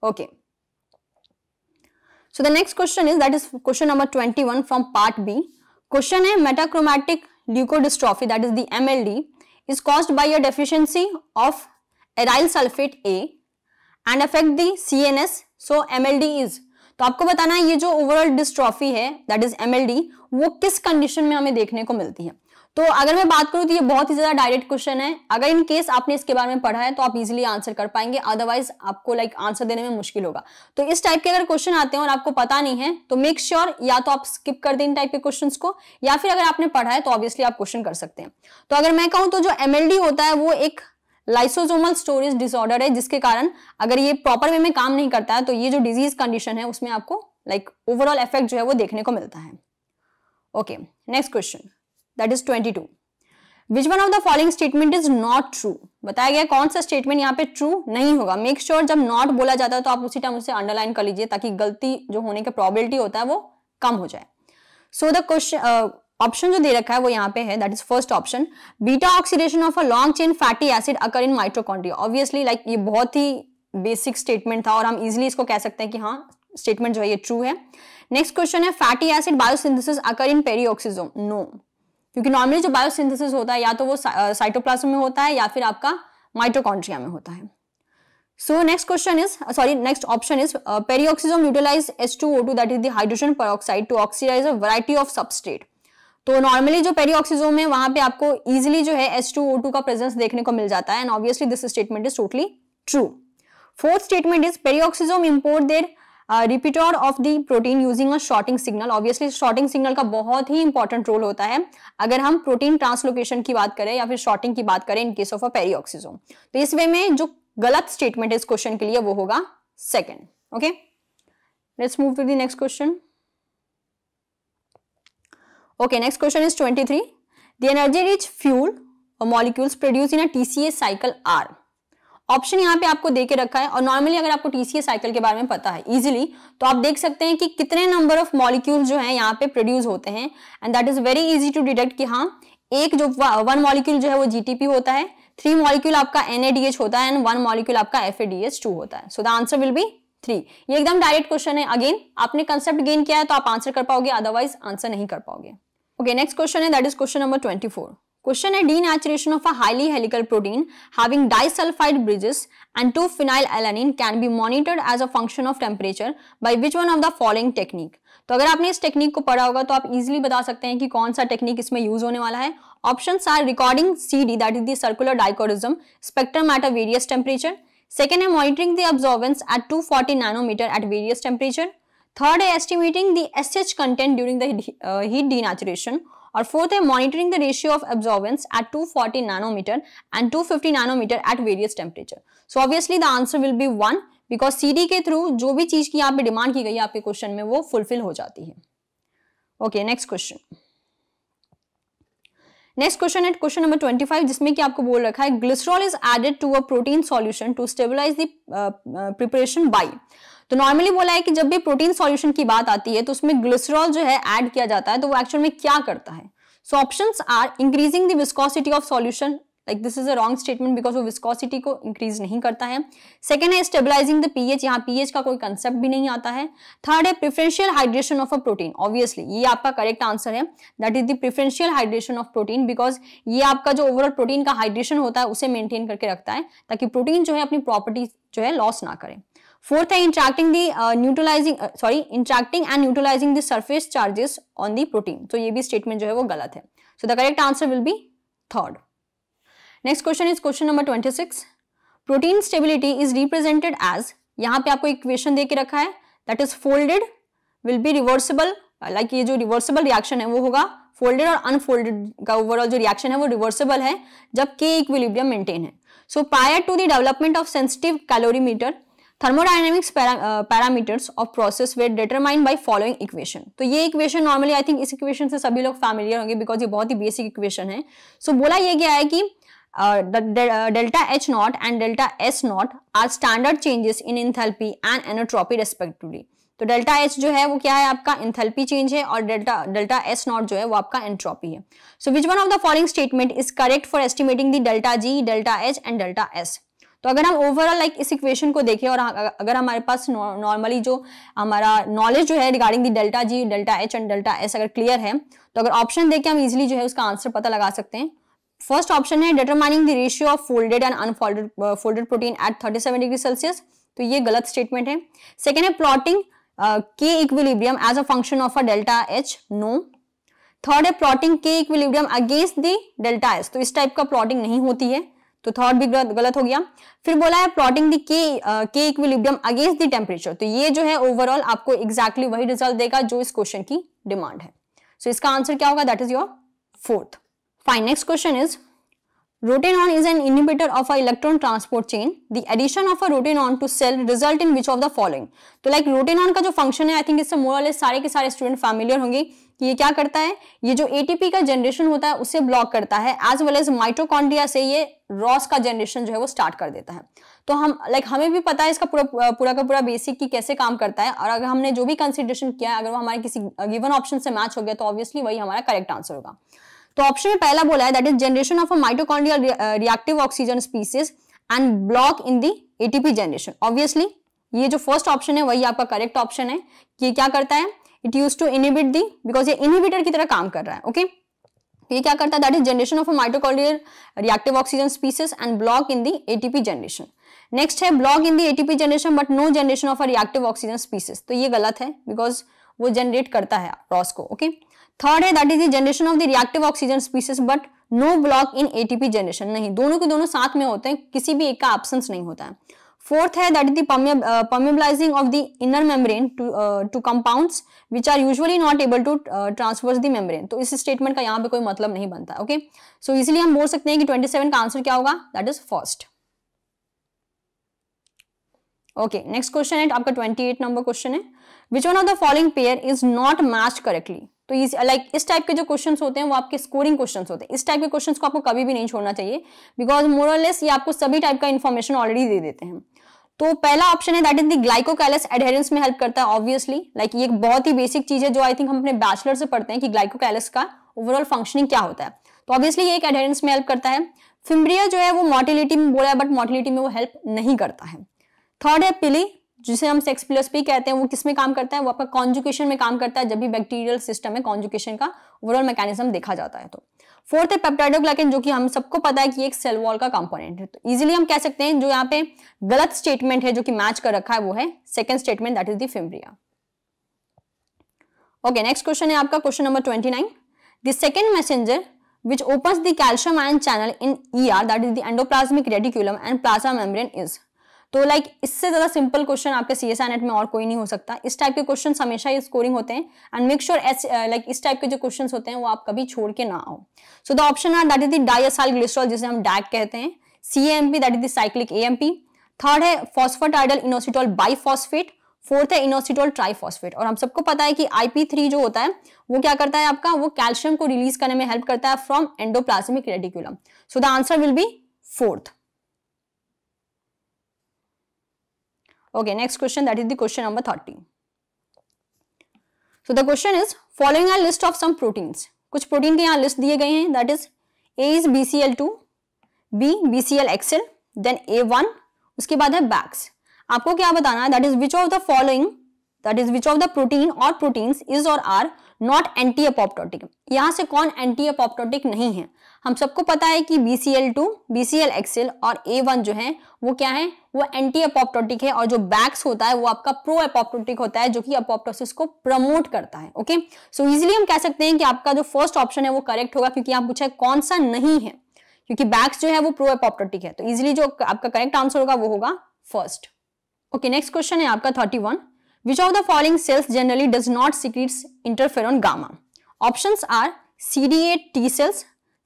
okay so the next question is that is question number twenty one from part B question है metachromatic leukodystrophy that is the MLD is caused by a deficiency of aryl sulfate A and affect the CNS so MLD is तो आपको बताना है ये जो ओवरऑल डिस्ट्रॉफी है दैट इज एमएलडी वो किस कंडीशन में हमें देखने को मिलती है तो अगर मैं बात करूँ तो ये बहुत ही ज़्यादा डायरेक्ट क्वेश्चन है अगर इन केस आपने इसके बारे में पढ़ा है तो आप इजीली आंसर कर पाएंगे अदरवाइज आपको लाइक आंसर देने में मुश्किल होगा तो इस टाइप के अगर क्वेश्चन आते हैं और आपको पता नहीं है तो मेक श्योर sure या तो आप स्किप कर दें इन टाइप के क्वेश्चन को या फिर अगर आपने पढ़ा है तो ऑब्वियसली आप क्वेश्चन कर सकते हैं तो अगर मैं कहूँ तो जो एम होता है वो एक लाइसोजोमल स्टोरेज डिसऑर्डर है जिसके कारण अगर ये प्रॉपर वे में काम नहीं करता है तो ये जो डिजीज कंडीशन है उसमें आपको लाइक ओवरऑल इफेक्ट जो है वो देखने को मिलता है okay next question that is twenty two which one of the following statement is not true बताया गया कौन सा स्टेटमेंट यहाँ पे ट्रू नहीं होगा मेक श्योर sure, जब नॉट बोला जाता है तो आप उसी टाइम उसे अंडरलाइन कर लीजिए ताकि गलती जो होने की प्रॉबिलिटी होता है वो कम हो जाए सो द क्वेश्चन ऑप्शन जो दे रखा है वो यहाँ पे है that is first option beta oxidation of a long chain fatty acid occur in mitochondria obviously like ये बहुत ही बेसिक स्टेटमेंट था और हम इजिली इसको कह सकते हैं कि हाँ स्टेटमेंट जो है ये ट्रू है नेक्स्ट क्वेश्चन है fatty acid biosynthesis occur in peroxisome no क्योंकि नॉर्मली जो बायोसिंथेसिस होता है या तो वो साइटोप्लाज्म में होता है या फिर आपका माइटोकॉन्ट्रिया में होता है so next question is uh, sorry next option is uh, peroxisome utilize h2o2 that is the hydrogen peroxide to oxidise a variety of substrate तो नॉर्मली जो पेरियोक्सिजोम है वहां पे आपको इजिली जो है एस टू ओ टू का प्रेजेंस देखने को मिल जाता है and obviously this statement is totally true fourth statement is peroxisome import their repeater of the protein using a sorting signal obviously sorting signal का बहुत ही इंपॉर्टेंट रोल होता है अगर हम प्रोटीन ट्रांसलोकेशन की बात करें या फिर शॉर्टिंग की बात करें इन केस ऑफ अ पेरियोक्सिजोम तो इस वे में जो गलत स्टेटमेंट है इस क्वेश्चन के लिए वो होगा second okay let's move to the next question okay next question is twenty three the energy rich fuel molecules produce in a TCA cycle are option यहाँ पे आपको देके रखा है और नॉर्मली अगर आपको टीसीए साइकिल के बारे में पता है इजीली तो आप देख सकते हैं कि कितने नंबर ऑफ मॉलिक्यूल जो है यहाँ पे प्रोड्यूस होते हैं and that is very easy to detect कि हाँ एक जो वन मॉलिक्यूल जो है वो जीटीपी होता है थ्री मॉलिक्यूल आपका एनएडीएच होता है एंड वन मॉलिक्यूल आपका एफ टू होता है so the answer will be three ये एकदम डायरेक्ट क्वेश्चन है अगेन आपने कंसेप्ट गेन किया है तो आप आंसर कर पाओगे अदरवाइज आंसर नहीं कर पाओगे ओके नेक्स्ट क्वेश्चन है that is question number twenty four question है denaturation of a highly helical protein having disulphide bridges and 2-phenylalanine can be monitored as a function of temperature by which one of the following technique तो अगर आपने इस टेक्निक को पढ़ा होगा तो आप इजीली बता सकते हैं कि कौन सा टेक्निक इसमें यूज होने वाला है option are recording C D that is the circular dichroism spectrum at a various temperature second है monitoring the absorbance at 240 nanometer at various temperature third है estimating the SH content during the heat denaturation और फोर्थ है monitoring the ratio of absorbance at 240 nanometer and 250 nanometer at various temperature so obviously the answer will be one because C के थ्रू जो भी चीज की यहाँ पे डिमांड की गई है आपके क्वेश्चन में वो फुलफिल हो जाती है okay next question next question है क्वेश्चन नंबर 25 जिसमें कि आपको बोल रखा है glycerol is added to a protein solution to stabilise the preparation by तो नॉर्मली बोला है कि जब भी प्रोटीन सॉल्यूशन की बात आती है तो उसमें ग्लिसरॉल जो है ऐड किया जाता है तो वो एक्चुअल में क्या करता है so option are increasing the viscosity of solution like this is a wrong statement because वो विस्कोसिटी को इंक्रीज नहीं करता है सेकेंड है स्टेबलाइजिंग द पीएच यहाँ पीएच का कोई कंसेप्ट भी नहीं आता है थर्ड है preferential hydration of a protein obviously ये आपका करेक्ट आंसर है that is the preferential hydration of protein because ये आपका जो ओवरऑल प्रोटीन का हाइड्रेशन होता है उसे मेंटेन करके रखता है ताकि प्रोटीन जो है अपनी प्रॉपर्टी जो है लॉस ना करें Fourth है interacting the uh, neutralizing uh, sorry interacting and neutralizing the surface charges on the protein. तो so, ये भी statement जो है वो गलत है. So the correct answer will be third. Next question is question number 26. Protein stability is represented as यहाँ पे आपको equation दे के रखा है that is folded will be reversible like like ये जो रिवर्सिबल रिएक्शन है वो होगा फोल्डेड और अनफोल्डेड का ओवरऑल जो रिएक्शन है वो रिवर्सिबल है जब के इक्विलिब्रियम मेंटेन है so prior to the development of sensitive calorimeter thermodynamics parameters of process were determine by following equation तो ये इक्वेशन नॉर्मली आई थिंक इस इक्वेशन से सभी लोग फैमिलियर होंगे बिकॉज ये बहुत ही बेसिक इक्वेशन है सो so, बोला ये गया है कि delta H naught and delta S naught are standard changes in enthalpy and entropy respectively तो डेल्टा एच जो है वो क्या है आपका इंथेल्पी चेंज है और डेल्टा डेल्टा एस नॉट जो है वो आपका एंट्रॉपी है so which one of the following statement is correct for estimating the delta G delta H and delta S तो अगर हम ओवरऑल लाइक इस इक्वेशन को देखें और अगर हमारे पास नॉर्मली जो हमारा नॉलेज जो है regarding the delta G delta H and delta S अगर क्लियर है तो अगर ऑप्शन देखें हम इजिली जो है उसका आंसर पता लगा सकते हैं फर्स्ट ऑप्शन है determining the ratio of folded and unfolded folded protein at seven degree Celsius तो ये गलत स्टेटमेंट है सेकेंड है plotting K equilibrium as a function of a delta H no third है plotting K equilibrium against the delta S तो इस टाइप का प्लॉटिंग नहीं होती है तो थॉट भी गलत हो गया फिर बोला है प्लॉटिंग दी के के इक्विलिब्रियम अगेंस्ट दी टेम्परेचर तो ये जो है ओवरऑल आपको एग्जैक्टली exactly वही रिजल्ट देगा जो इस क्वेश्चन की डिमांड है सो so, इसका आंसर क्या होगा that is your fourth fine next question is Rotenon is an inhibitor of a electron transport chain. The addition of a rotenon to cell result in which of the following? तो like रोटेनॉन का जो function है I think इससे more or less सारे के सारे student familiar होंगे कि ये क्या करता है ये जो ATP का generation होता है उसे block करता है as well as mitochondria से ये ROS का generation जो है वो start कर देता है तो हम like, हमें भी पता है इसका पूरा पूरा का पूरा basic कि कैसे काम करता है और अगर हमने जो भी consideration किया है अगर वो हमारे किसी given option से match हो गया तो obviously वही हमारा correct answer होगा तो ऑप्शन में पहला बोला है that is generation of a mitochondrial reactive oxygen species and block in the ATP generation obviously ये जो फर्स्ट ऑप्शन है वही आपका करेक्ट ऑप्शन है कि क्या करता है it use to inhibit the because ये इनिबिटर की तरह काम कर रहा है ओके okay? तो ये क्या करता है that is generation of a mitochondrial reactive oxygen species and block in the ATP generation next है block in the ATP generation but no generation of a reactive oxygen species तो ये गलत है बिकॉज वो जनरेट करता है रॉस को ओके okay? थर्ड है that is generation of the reactive oxygen species but no block in ATP generation नहीं दोनों के दोनों साथ में होते हैं किसी भी एक का एबसेंस नहीं होता है फोर्थ है that is destabilising of the inner membrane to compounds which are usually not able to transfers the membrane तो इस स्टेटमेंट का यहां पे कोई मतलब नहीं बनता ओके सो इजिली हम बोल सकते हैं कि 27 का आंसर क्या होगा that is first okay next question है आपका 28 नंबर क्वेश्चन है which one of the following pair is not match correctly तो इस लाइक इस टाइप के जो क्वेश्चन होते हैं वो आपके स्कोरिंग क्वेश्चन होते हैं इस टाइप के क्वेश्चंस को आपको कभी भी नहीं छोड़ना चाहिए बिकॉज मोरलेस ये आपको सभी टाइप का इन्फॉर्मेशन ऑलरेडी दे देते हैं तो पहला ऑप्शन है that is the glycocalyx adherence में हेल्प करता है ऑब्वियसली लाइक like, ये एक बहुत ही बेसिक चीज है जो आई थिंक हम अपने बैचलर से पढ़ते हैं कि ग्लाइकोकैलस का ओवरऑल फंक्शनिंग क्या होता है तो ऑब्वियसली ये एक एडहेरेंस में हेल्प करता है फिम्ब्रिया जो है वो मोटिलिटी में बोला है बट मोटिलिटी में वो हेल्प नहीं करता है थर्ड है पिली जिसे हम सेक्स प्लस पी कहते हैं वो किस में काम करता है वो आपका कॉन्जुकेशन में काम करता है जब भी बैक्टीरियल सिस्टम में कॉन्जुकेशन का ओवरऑल मैकेनिज्म देखा जाता है तो फोर्थ है पेप्टाइडोग्लाइकन जो कि हम सबको पता है कि एक सेल वॉल का कंपोनेंट है तो इजीली हम कह सकते हैं जो यहाँ पे गलत स्टेटमेंट है जो कि मैच कर रखा है वो है second statement that is the fimbria okay next question है आपका question number twenty nine the second messenger which opens the calcium ion channel in ER that is the endoplasmic reticulum and plasma membrane is तो लाइक like, इससे ज़्यादा सिंपल क्वेश्चन आपके सी एस में और कोई नहीं हो सकता इस टाइप के क्वेश्चन हमेशा ही स्कोरिंग होते हैं एंड मेक श्योर लाइक इस टाइप के जो क्वेश्चन होते हैं वो आप कभी छोड़ के ना आओ so the option are that is the diacyl glycerol जिसे हम डैक कहते हैं C M P that is the cyclic A M P third है इनोसिटोल बाई बाईफॉस्फेट फोर्थ है इनोसिटोल ट्राइफॉस्फेट और हम सबको पता है कि आईपी जो होता है वो क्या करता है आपका वो कैल्शियम को रिलीज करने में हेल्प करता है from endoplasmic reticulum so the answer will be fourth Okay, next question that is the question number 30. So the question is following a list of some proteins. कुछ प्रोटीन के यहाँ लिस्ट दिए गए हैं that is A is B C L two B B C L XL then A one उसके बाद है बैक्स आपको क्या बताना है that is which of the following that is which of the protein और प्रोटीन इज और आर नॉट एंटी अपॉप्टोटिक यहाँ से कौन एंटी अपॉप्टोटिक नहीं है हम सबको पता है कि B C L two B C L XL और ए वन जो है वो क्या है वो एंटी अपोप्टोटिक है और जो बैक्स होता है वो आपका प्रो अपोप्टोटिक होता है जो कि अपोप्टोसिस को प्रमोट करता है ओके सो इजिली हम कह सकते हैं कि आपका जो फर्स्ट ऑप्शन है वो करेक्ट होगा क्योंकि आप पूछा कौन सा नहीं है क्योंकि बैक्स जो है वो प्रो अपोप्टोटिक है तो इजिली जो आपका करेक्ट आंसर होगा वो होगा फर्स्ट ओके नेक्स्ट क्वेश्चन है आपका thirty one which of the following cells generally does not secretes interferon gamma options are cda T cells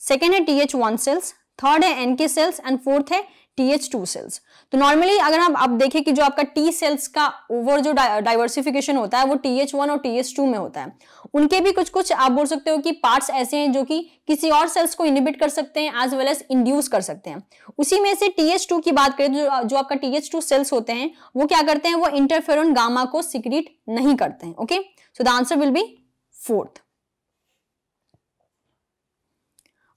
second है T H one cells third है एनके सेल्स एंड फोर्थ है टी एच टू सेल्स तो नॉर्मली अगर हम आप देखें कि जो आपका टी सेल्स का ओवर जो डाइवर्सिफिकेशन होता है वो टी एच वन और टी एच टू में होता है उनके भी कुछ कुछ आप बोल सकते हो कि पार्ट्स ऐसे हैं जो कि किसी और सेल्स को इनिबिट कर सकते हैं एज वेल एज इंड्यूस कर सकते हैं उसी में से टी एच टू की बात करें जो जो आपका टी एच टू सेल्स होते हैं वो क्या करते हैं वो इंटरफेर गामा को सिक्रीट नहीं करते हैं okay so the answer will be fourth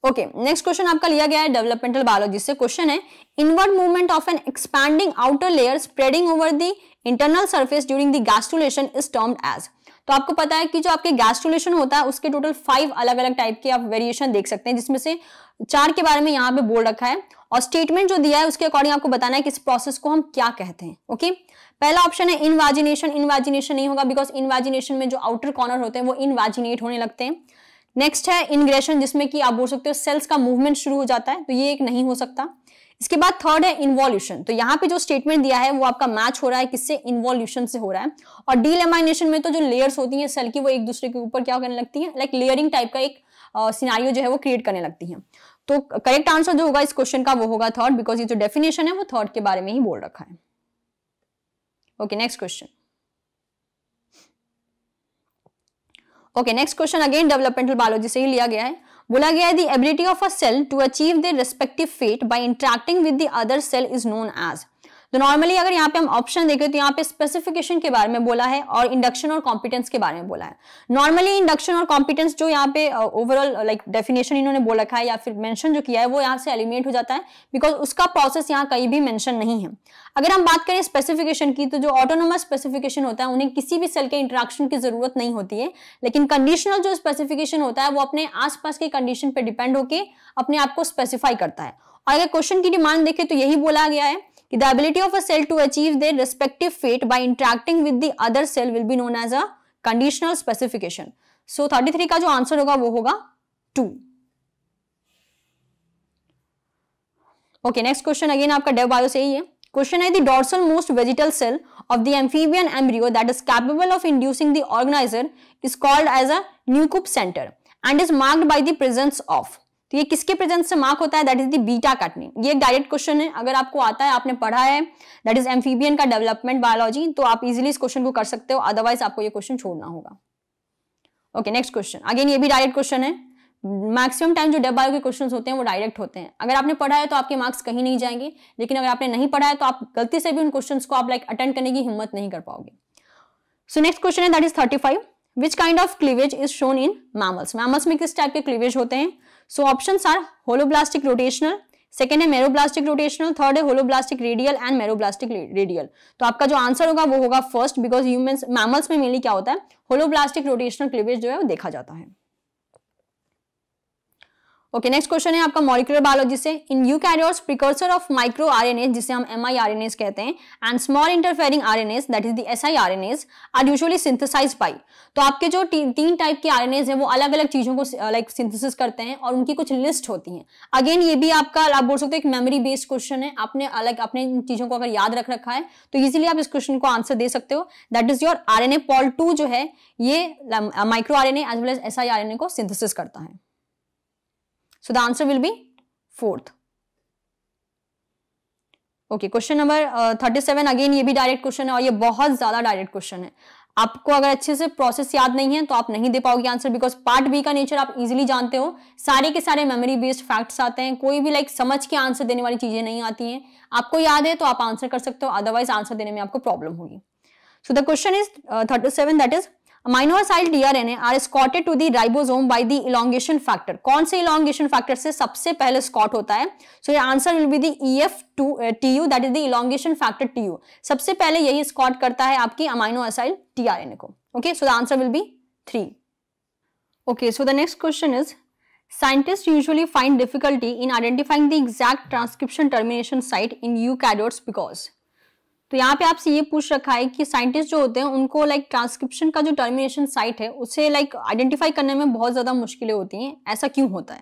okay next question आपका लिया गया है डेवलपमेंटल बायोलॉजी से क्वेश्चन है inward movement of an expanding outer layer spreading over the internal surface during the gastrulation is termed as तो आपको पता है कि जो आपके गैस्ट्रोलेशन होता है उसके टोटल फाइव अलग अलग टाइप के आप वेरिएशन देख सकते हैं जिसमें से चार के बारे में यहाँ पे बोल रखा है और स्टेटमेंट जो दिया है उसके अकॉर्डिंग आपको बताना है कि इस प्रोसेस को हम क्या कहते हैं ओके पहला ऑप्शन है इनवाजिनेशन इनवाजिनेशन नहीं होगा बिकॉज इनवाजिनेशन में जो आउटर कॉर्नर होते हैं वो इनवाजिनेट होने लगते हैं नेक्स्ट है इनग्रेशन जिसमें कि आप बोल सकते हो सेल्स का मूवमेंट शुरू हो जाता है तो ये एक नहीं हो सकता इसके बाद थर्ड है इन्वॉल्यूशन तो यहाँ पे जो स्टेटमेंट दिया है वो आपका मैच हो रहा है किससे इन्वॉल्यूशन से हो रहा है और डीलेमाइनेशन में तो जो लेयर्स होती हैं सेल की वो एक दूसरे के ऊपर क्या करने लगती है लाइक like लेयरिंग टाइप का एक सीनारियो uh, जो है वो क्रिएट करने लगती है तो करेक्ट आंसर जो होगा इस क्वेश्चन का वो होगा थर्ड बिकॉज ये जो डेफिनेशन है वो थर्ड के बारे में ही बोल रखा है okay next question okay next question again developmental biology से ही लिया गया है बोला गया है the ability of a cell to achieve the respective fate by interacting with the other cell is known as तो नॉर्मली अगर यहाँ पे हम ऑप्शन देखें तो यहाँ पे स्पेसिफिकेशन के बारे में बोला है और इंडक्शन और कॉम्पिटेंस के बारे में बोला है नॉर्मली इंडक्शन और कॉम्पिटेंस जो यहाँ पे ओवरऑल लाइक डेफिनेशन इन्होंने बोल रखा है या फिर मेंशन जो किया है वो यहाँ से एलिमिनेट हो जाता है बिकॉज उसका प्रोसेस यहाँ कहीं भी मैंशन नहीं है अगर हम बात करें स्पेसिफिकेशन की तो जो ऑटोनोमस स्पेसिफिकेशन होता है उन्हें किसी भी सेल के इंट्रैक्शन की जरूरत नहीं होती है लेकिन कंडीशनल जो स्पेसिफिकेशन होता है वो अपने आसपास के कंडीशन पर डिपेंड होके अपने आप को स्पेसिफाई करता है और अगर क्वेश्चन की डिमांड देखें तो यही बोला गया है the ability of a cell to achieve their respective fate by interacting with the other cell will be known as a conditional specification. So 33 का जो answer होगा वो होगा two. Okay, next question again आपका dev bio से ही है. Question is the dorsal most vegetal cell of the amphibian embryo that is capable of inducing the organizer is called as a nucleus center and is marked by the presence of. तो ये किसके प्रेजेंस से मार्क होता है that is the beta catenin ये डायरेक्ट क्वेश्चन है अगर आपको आता है आपने पढ़ा है दैट इज एम्फीबियन का डेवलपमेंट बायोलॉजी तो आप इजिली इस क्वेश्चन को कर सकते हो अदरवाइज आपको ये क्वेश्चन छोड़ना होगा ओके नेक्स्ट क्वेश्चन अगेन ये भी डायरेक्ट क्वेश्चन है मैक्सिमम टाइम जो डेब बायो के क्वेश्चन होते हैं वो डायरेक्ट होते हैं अगर आपने पढ़ा है तो आपके मार्क्स कहीं नहीं जाएंगे लेकिन अगर आपने नहीं पढ़ा है तो आप गलती से भी उन क्वेश्चन को आप लाइक अटेंड करने की हिम्मत नहीं कर पाओगे सो नेक्स्ट क्वेश्चन है that is thirty five which kind of cleavage is shown in mammals mammals में किस टाइप के क्लीवेज होते हैं so option are holoblastic rotational second है मेरोब्लास्टिक रोटेशनल थर्ड है holoblastic radial and meroblastic radial तो आपका जो आंसर होगा वो होगा फर्स्ट बिकॉज ह्यूमन मैमल्स में मेनली क्या होता है होलोब्लास्टिक रोटेशनल क्लिवेज जो है वो देखा जाता है ओके नेक्स्ट क्वेश्चन है आपका मॉलिकुलर बायोलॉजी से in eukaryotes precursor of micro RNAs जिसे हम एम आई कहते हैं and small interfering RNAs that is the S RNAs are usually synthesise by तो आपके जो ती, तीन टाइप के आरएनएस हैं वो अलग अलग चीजों को लाइक uh, सिंथेसिस करते हैं और उनकी कुछ लिस्ट होती है अगेन ये भी आपका आप बोल सकते हो एक मेमोरी बेस्ड क्वेश्चन है आपने अलग अपने चीजों को अगर याद रख रखा है तो इजिली आप इस क्वेश्चन को आंसर दे सकते हो that is your R N A pol two जो है ये micro R N as well as S I R N A को सिंथेसिस करता है so the answer will be fourth okay question number thirty seven again ये भी डायरेक्ट क्वेश्चन है और ये बहुत ज्यादा डायरेक्ट क्वेश्चन है आपको अगर अच्छे से प्रोसेस याद नहीं है तो आप नहीं दे पाओगे आंसर बिकॉज पार्ट बी का नेचर आप इजीली जानते हो सारे के सारे मेमोरी बेस्ड फैक्ट्स आते हैं कोई भी लाइक like, समझ के आंसर देने वाली चीजें नहीं आती हैं आपको याद है तो आप आंसर कर सकते हो अदरवाइज आंसर देने में आपको प्रॉब्लम होगी so the question is thirty seven that is aminoacyl tRNA are escorted to the ribosome by the elongation factor कौन से इलोंगेशन फैक्टर से सबसे पहले स्कॉट होता है सो ये answer will be the E F two T U that is the elongation factor T U सबसे पहले यही स्कॉट करता है आपकी अमाइनोसाइल टीआरएनए को okay so the answer will be three okay so the next question is Scientists usually find difficulty in identifying the exact transcription termination site in eukaryotes because तो यहाँ पे आपसे ये पूछ रखा है कि साइंटिस्ट जो होते हैं उनको लाइक ट्रांसक्रिप्शन का जो टर्मिनेशन साइट है उसे लाइक आइडेंटिफाई करने में बहुत ज़्यादा मुश्किलें होती हैं ऐसा क्यों होता है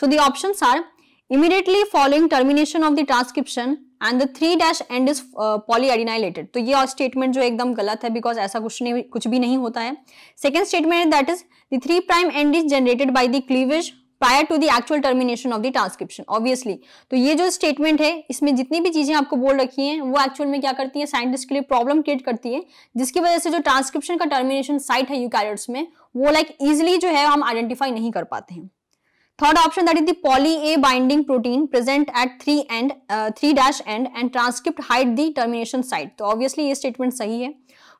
so the option are immediately following termination of the transcription and the three dash end is polyadenylated तो ये स्टेटमेंट जो एकदम गलत है बिकॉज ऐसा कुछ नहीं कुछ भी नहीं होता है second statement that is the three prime end is generated by the cleavage prior to the termination of of the तो ये जो स्टेटमेंट है इसमें जितनी भी चीजें आपको बोल रखी हैं वो एक्चुअल में क्या करती है साइंटिस्ट के लिए प्रॉब्लम क्रिएट करती है जिसकी वजह से जो ट्रांसक्रिप्शन का टर्मिनेशन साइट है eukaryotes में वो like easily जो है हम आइडेंटिफाई नहीं कर पाते हैं third option that is the poly A binding protein present at three end three dash end and transcript height the termination site तो ऑब्वियसली ये स्टेटमेंट सही है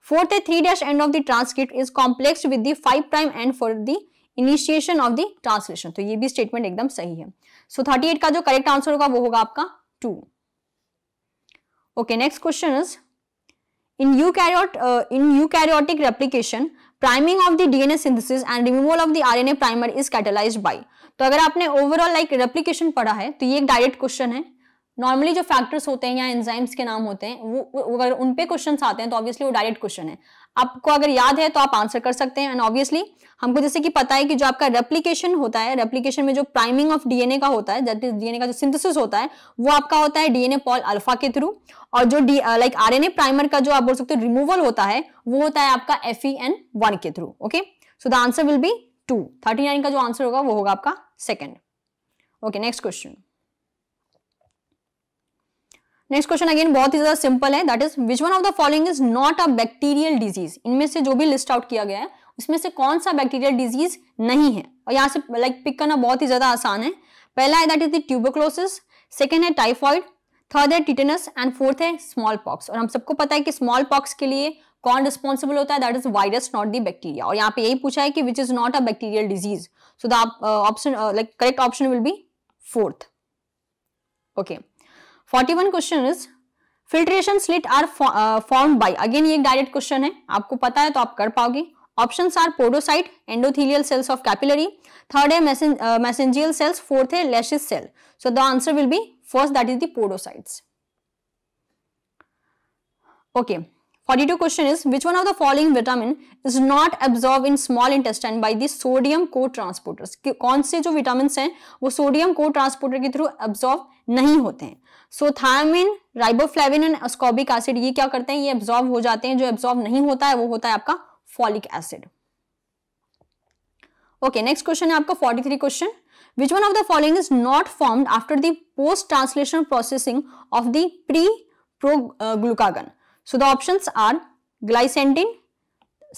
फोर्थ है three dash end of the transcript is complex with the five prime end for the initiation of the translation तो ये भी स्टेटमेंट एकदम सही है सो so, 38 का जो करेक्ट आंसर होगा वो होगा आपका two okay next question is in eukaryote in eukaryotic replication priming of the DNA synthesis and removal of the RNA primer is catalyse by तो अगर आपने ओवरऑल लाइक रेप्लीकेशन पढ़ा है तो ये एक डायरेक्ट क्वेश्चन है नॉर्मली जो फैक्टर्स होते हैं या एंजाइम्स के नाम होते हैं वो अगर उन पे क्वेश्चंस आते हैं तो ऑब्वियसली वो डायरेक्ट क्वेश्चन है आपको अगर याद है तो आप आंसर कर सकते हैं एंड ऑब्वियसली हमको जैसे कि पता है कि जो आपका रेप्लीकेशन होता है रेप्लीकेशन में जो प्राइमिंग ऑफ डीएनए का होता है दैट इज डीएनए का जो सिंथेसिस होता है वो आपका होता है डीएनए पॉल अल्फा के थ्रू और जो डी लाइक आरएनए प्राइमर का जो आप बोल सकते हो रिमूवल होता है वो होता है आपका एफ एन वन के through okay so the answer will be two thirty nine का जो आंसर होगा वो होगा आपका second okay next question next question again बहुत ही ज्यादा सिंपल है that is which one of the following is not a bacterial disease इनमें से जो भी लिस्ट आउट किया गया है उसमें से कौन सा बैक्टीरियल डिजीज नहीं है और यहाँ से लाइक like, पिक करना बहुत ही ज्यादा आसान है पहला है that is the tuberculosis second है टाइफॉइड थर्ड है टिटेनस एंड फोर्थ है स्मॉल पॉक्स और हम सबको पता है कि स्मॉल पॉक्स के लिए कौन रिस्पॉन्सिबल होता है that is virus not the bacteria और यहाँ पे यही पूछा है कि which is not a bacterial disease so the option like correct option will be fourth okay okay. 41 question is filtration slit are form by again ये एक डायरेक्ट क्वेश्चन है आपको पता है तो आप कर पाओगे option are podocyte endothelial cells of capillary third है मैसेजियल सेल्स फोर्थ है lacis cell so the answer will be first that is the podocytes okay two question is which one of the following vitamin is not absorb in small intestine by the sodium को ट्रांसपोर्टर्स कौन से जो विटामिन हैं वो सोडियम को ट्रांसपोर्टर के थ्रू एब्जॉर्व नहीं होते हैं so thiamine riboflavin and ascorbic acid ये क्या करते हैं ये एब्जॉर्व हो जाते हैं जो एब्जॉर्व नहीं होता है वो होता है आपका folic acid okay next question है आपका 43 question which one of the following is not formed after the post translational processing of the pre proglucagon so the options are glycendin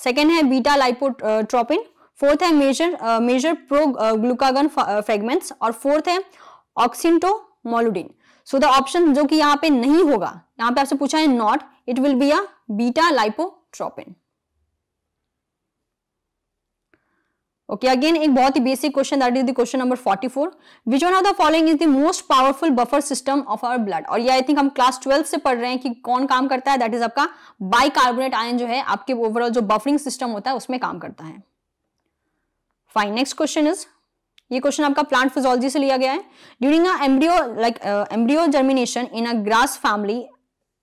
second hai beta lipotropin fourth hai major uh, major proglucagon uh, fragments और fourth है oxyntomoludine सो द ऑप्शन जो कि यहाँ पे नहीं होगा यहाँ पे आपसे पूछा है not it will be a beta lipotropin okay again एक बहुत ही basic question that is the question number 44 which one of the following is the most powerful buffer system of our blood और ये आई थिंक हम क्लास 12 से पढ़ रहे हैं कि कौन काम करता है दैट इज आपका बाइकार्बोनेट आयन जो है आपके ओवरऑल जो बफरिंग सिस्टम होता है उसमें काम करता है फाइन नेक्स्ट क्वेश्चन इज ये क्वेश्चन आपका प्लांट फिजोलॉजी से लिया गया है during embryo like embryo germination in a grass family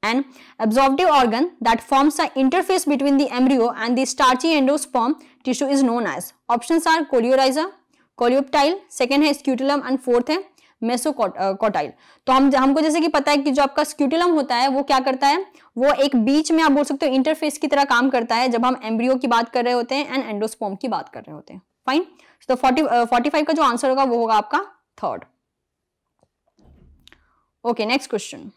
an absorptive organ that forms a interface between the embryo and the starchy endosperm tissue is known as option are coleorhiza coleoptile second है स्क्यूटिलम एंड फोर्थ है मेसोकोटाइल uh, तो हम हमको जैसे कि पता है कि जो आपका स्क्यूटिलम होता है वो क्या करता है वो एक बीच में आप बोल सकते हो इंटरफेस की तरह काम करता है जब हम एम्ब्रियो की बात कर रहे होते हैं एंड एंडोस्पोम की बात कर रहे होते हैं फाइन तो फोर्टी फोर्टी फाइव का जो आंसर होगा वो होगा आपका third okay next question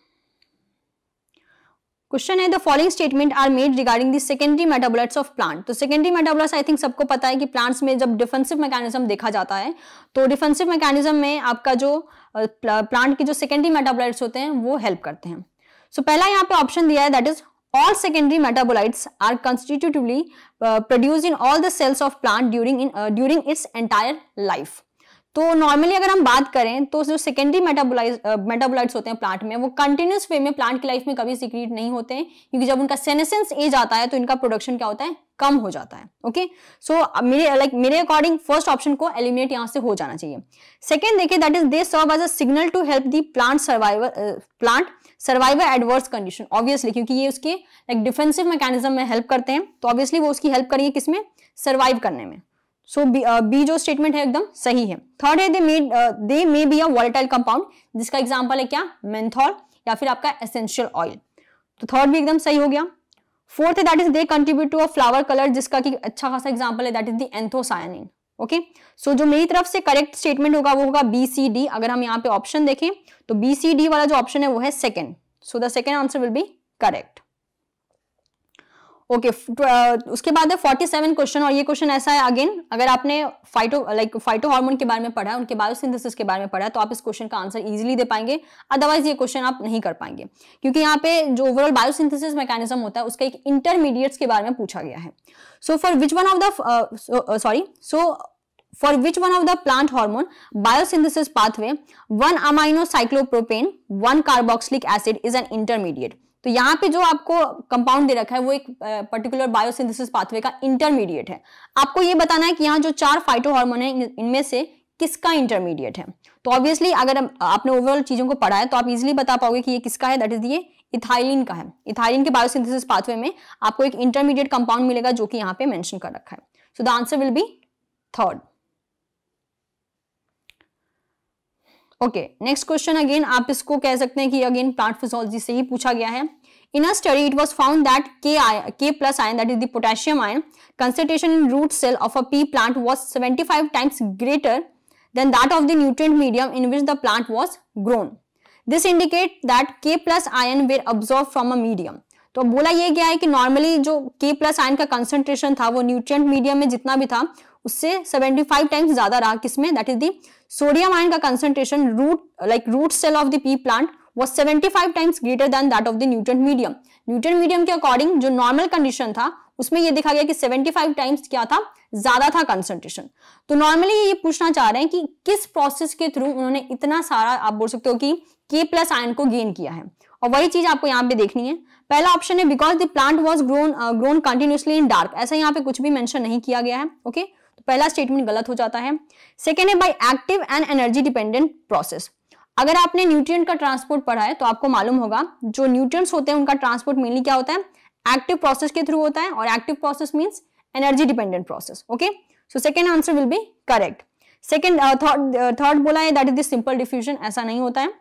question है the following statement are made regarding the secondary metabolites of plant तो सेकेंडरी मेटाबोलाइट्स आई थिंक सबको पता है कि प्लांट्स में जब डिफेंसिव मैकेनिज्म देखा जाता है तो डिफेंसिव मैकेनिज्म में आपका जो प्लांट uh, के जो सेकेंडरी मेटाबोलाइट्स होते हैं वो हेल्प करते हैं सो so, पहला यहाँ पे ऑप्शन दिया है that is all secondary metabolites are constitutively uh, produced in all the cells of plant during in, uh, during its entire life तो नॉर्मली अगर हम बात करें तो जो सेकेंडरी मेटाबोलाइज मेटाबोलाइट्स होते हैं प्लांट में वो कंटिन्यूस वे में प्लांट की लाइफ में कभी सिक्रीट नहीं होते हैं क्योंकि जब उनका सेनेसेंस एज आता है तो इनका प्रोडक्शन क्या होता है कम हो जाता है ओके सो so, मेरे लाइक मेरे अकॉर्डिंग फर्स्ट ऑप्शन को एलिमिनेट यहाँ से हो जाना चाहिए सेकेंड देखिए that is they serve as a signal to help the plant survival plant survive adverse condition obviously क्योंकि ये उसके लाइक डिफेंसिव मैकेनिज्म में हेल्प करते हैं तो ऑब्वियसली वो उसकी हेल्प करेंगे किसमें सर्वाइव करने में so so, B, B uh, जो स्टेटमेंट है एकदम सही है थर्ड है they may they may be a volatile compound जिसका एग्जाम्पल है क्या मेंथॉल या फिर आपका एसेंशियल ऑयल तो थर्ड भी एकदम सही हो गया फोर्थ है that is they contribute to a flower colour जिसका कि अच्छा खासा एग्जाम्पल है that is the anthocyanin okay so जो मेरी तरफ से करेक्ट स्टेटमेंट होगा वो होगा बी सी डी अगर हम यहाँ पे ऑप्शन देखें तो बी सी डी वाला जो ऑप्शन है वो है second so the second answer will be correct okay okay, uh, उसके बाद है फोर्टी सेवन क्वेश्चन और ये क्वेश्चन ऐसा है अगेन अगर आपने फाइटो लाइक फाइटो हार्मोन के बारे में पढ़ा है उनके बायोसिंथेसिस के बारे में पढ़ा है तो आप इस क्वेश्चन का आंसर इजीली दे पाएंगे अदरवाइज ये क्वेश्चन आप नहीं कर पाएंगे क्योंकि यहाँ पे जो ओवरऑल बायोसिंथेसिस मैकेनिज्म होता है उसका एक इंटरमीडिएट्स के बारे में पूछा गया है so for which one of the sorry so for which one of the plant hormone biosynthesis pathway one aminocyclopropane one one acid is an intermediate तो यहाँ पे जो आपको कंपाउंड दे रखा है वो एक पर्टिकुलर बायोसिंथेसिस पाथवे का इंटरमीडिएट है आपको ये बताना है कि यहाँ जो चार फाइटो हार्मोन है इनमें से किसका इंटरमीडिएट है तो ऑब्वियसली अगर आपने ओवरऑल चीजों को पढ़ा है तो आप इजिली बता पाओगे कि ये किसका है दैट इज ये इथाइलिन का है इथाइलिन के बायोसिंथेसिस पाथवे में आपको एक इंटरमीडिएट कंपाउंड मिलेगा जो कि यहाँ पे मैंशन कर रखा है so the answer will be third okay next question again आप इसको कह सकते हैं कि अगेन प्लांट फिजोलॉजी से ही पूछा गया है in study it was found that K I K plus ion that is the ion concentration in root cell of a pea plant was seventy five times greater than that of the nutrient medium in which the plant was grown this indicate that K plus ion were absorb from a medium तो बोला यह गया है कि नॉर्मली जो के प्लस आयन का कंसेंट्रेशन था वो न्यूट्रिएंट मीडियम में जितना भी था उससे 75 टाइम्स ज्यादा रहा किसमें that is the sodium ion ka concentration root like root cell of the pea plant was 75 times greater than that of the nutrient medium nutrient medium के अकॉर्डिंग जो नॉर्मल कंडीशन था उसमें ये देखा गया कि 75 टाइम्स क्या था ज्यादा था कंसंट्रेशन तो नॉर्मली ये पूछना चाह रहे हैं कि किस प्रोसेस के थ्रू उन्होंने इतना सारा आप बोल सकते हो कि के प्लस आयन को गेन किया है और वही चीज आपको यहाँ पे देखनी है पहला ऑप्शन है because the plant was grown grown continuously in dark ऐसा यहाँ पे कुछ भी मेंशन नहीं किया गया है ओके okay? तो पहला स्टेटमेंट गलत हो जाता है सेकेंड है by active and energy dependent process अगर आपने न्यूट्रिएंट का ट्रांसपोर्ट पढ़ा है तो आपको मालूम होगा जो न्यूट्रिएंट्स होते हैं उनका ट्रांसपोर्ट मेनली क्या होता है एक्टिव प्रोसेस के थ्रू होता है और active process means energy dependent process okay so second answer will be correct second third बोला है that is this simple diffusion ऐसा नहीं होता है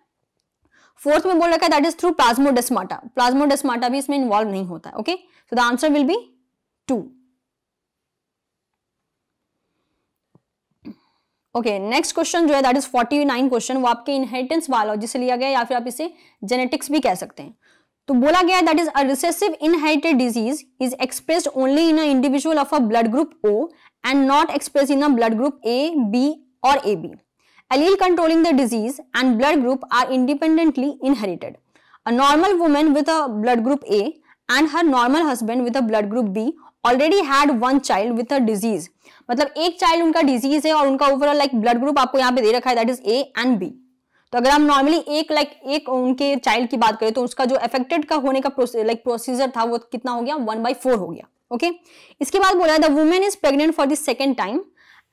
फोर्थ में बोल रखा है that is through plasmodesmata plasmodesmata भी इसमें इन्वॉल्व नहीं होता है okay so the answer will be two okay next question जो है दैट इज 49 क्वेश्चन वो आपके इनहेरिटेंस बायोलॉजी से लिया गया या फिर आप इसे जेनेटिक्स भी कह सकते हैं तो बोला गया that is a recessive inherited disease is expressed only in a individual of a blood group O and not express in a blood group A B और A B allele controlling the disease and blood group are independently inherited a normal women with a blood group A and her normal husband with a blood group B already had one child with a disease मतलब एक चाइल्ड उनका डिजीज है और उनका ओवरऑल लाइक ब्लड ग्रुप आपको यहाँ पे दे रखा है that is A and B तो अगर हम नॉर्मली एक लाइक like, एक उनके चाइल्ड की बात करें तो उसका जो अफेक्टेड का होने का लाइक प्रोसीजर था वो कितना हो गया वन बाई फोर हो गया ओके okay? इसके बाद बोला the women is pregnant for the second time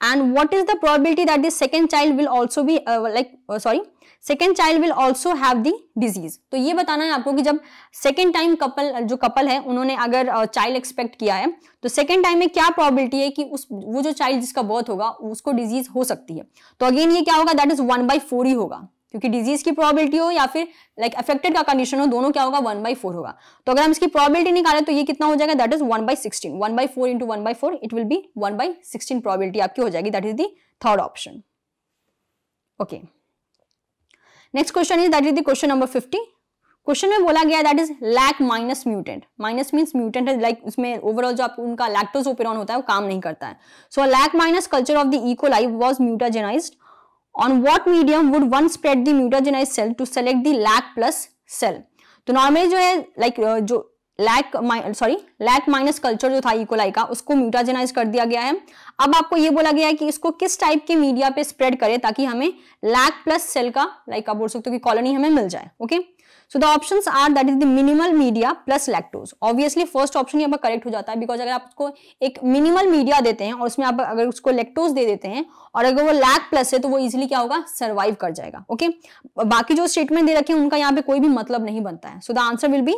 and what is the probability that the second child will also भी like sorry second child will also have the disease तो ये बताना है आपको कि जब सेकेंड टाइम कपल जो कपल है उन्होंने अगर चाइल्ड एक्सपेक्ट किया है तो सेकेंड टाइम में क्या प्रॉबिलिटी है कि उस वो जो चाइल्ड जिसका बर्थ होगा उसको डिजीज हो सकती है तो अगेन ये क्या होगा that is one by four ही होगा क्योंकि डिजीज की प्रोबेबिलिटी हो या फिर लाइक like, अफेक्टेड का कंडीशन हो दोनों क्या होगा वन बाई फोर होगा तो अगर हम इसकी प्रोबेबिलिटी निकालें तो ये कितना हो जाएगा that is one by sixteen one by four into one by four it will be one by sixteen probability आपकी हो जाएगी that is the third option okay next question is that is the question number fifty question में बोला गया that is lac minus mutant minus means mutant is like उसमें ओवरऑल जो आप उनका लैक्टोजोपेरॉन होता है वो काम नहीं करता है so lac minus culture of the E coli was mutagenize on what medium would one spread the mutagenize cell to select the lac plus cell तो नॉर्मली जो है लाइक like, जो lac sorry lac minus culture जो था इकोलाई e का उसको म्यूटाजेनाइज कर दिया गया है अब आपको ये बोला गया है कि इसको किस टाइप के मीडिया पे स्प्रेड करें ताकि हमें लैक प्लस सेल का लाइक आप बोल सकते हो कि कॉलोनी हमें मिल जाए okay so the options are that is the minimal media plus lactose obviously first option यहाँ पर करेक्ट हो जाता है बिकॉज अगर आपको एक मिनिमल मीडिया देते हैं और उसमें आप अगर उसको लेक्टोज दे देते हैं और अगर वो लैक प्लस है तो वो इजिली क्या होगा सर्वाइव कर जाएगा ओके okay? बाकी जो स्टेटमेंट दे रखे हैं उनका यहाँ पे कोई भी मतलब नहीं बनता है so the answer will be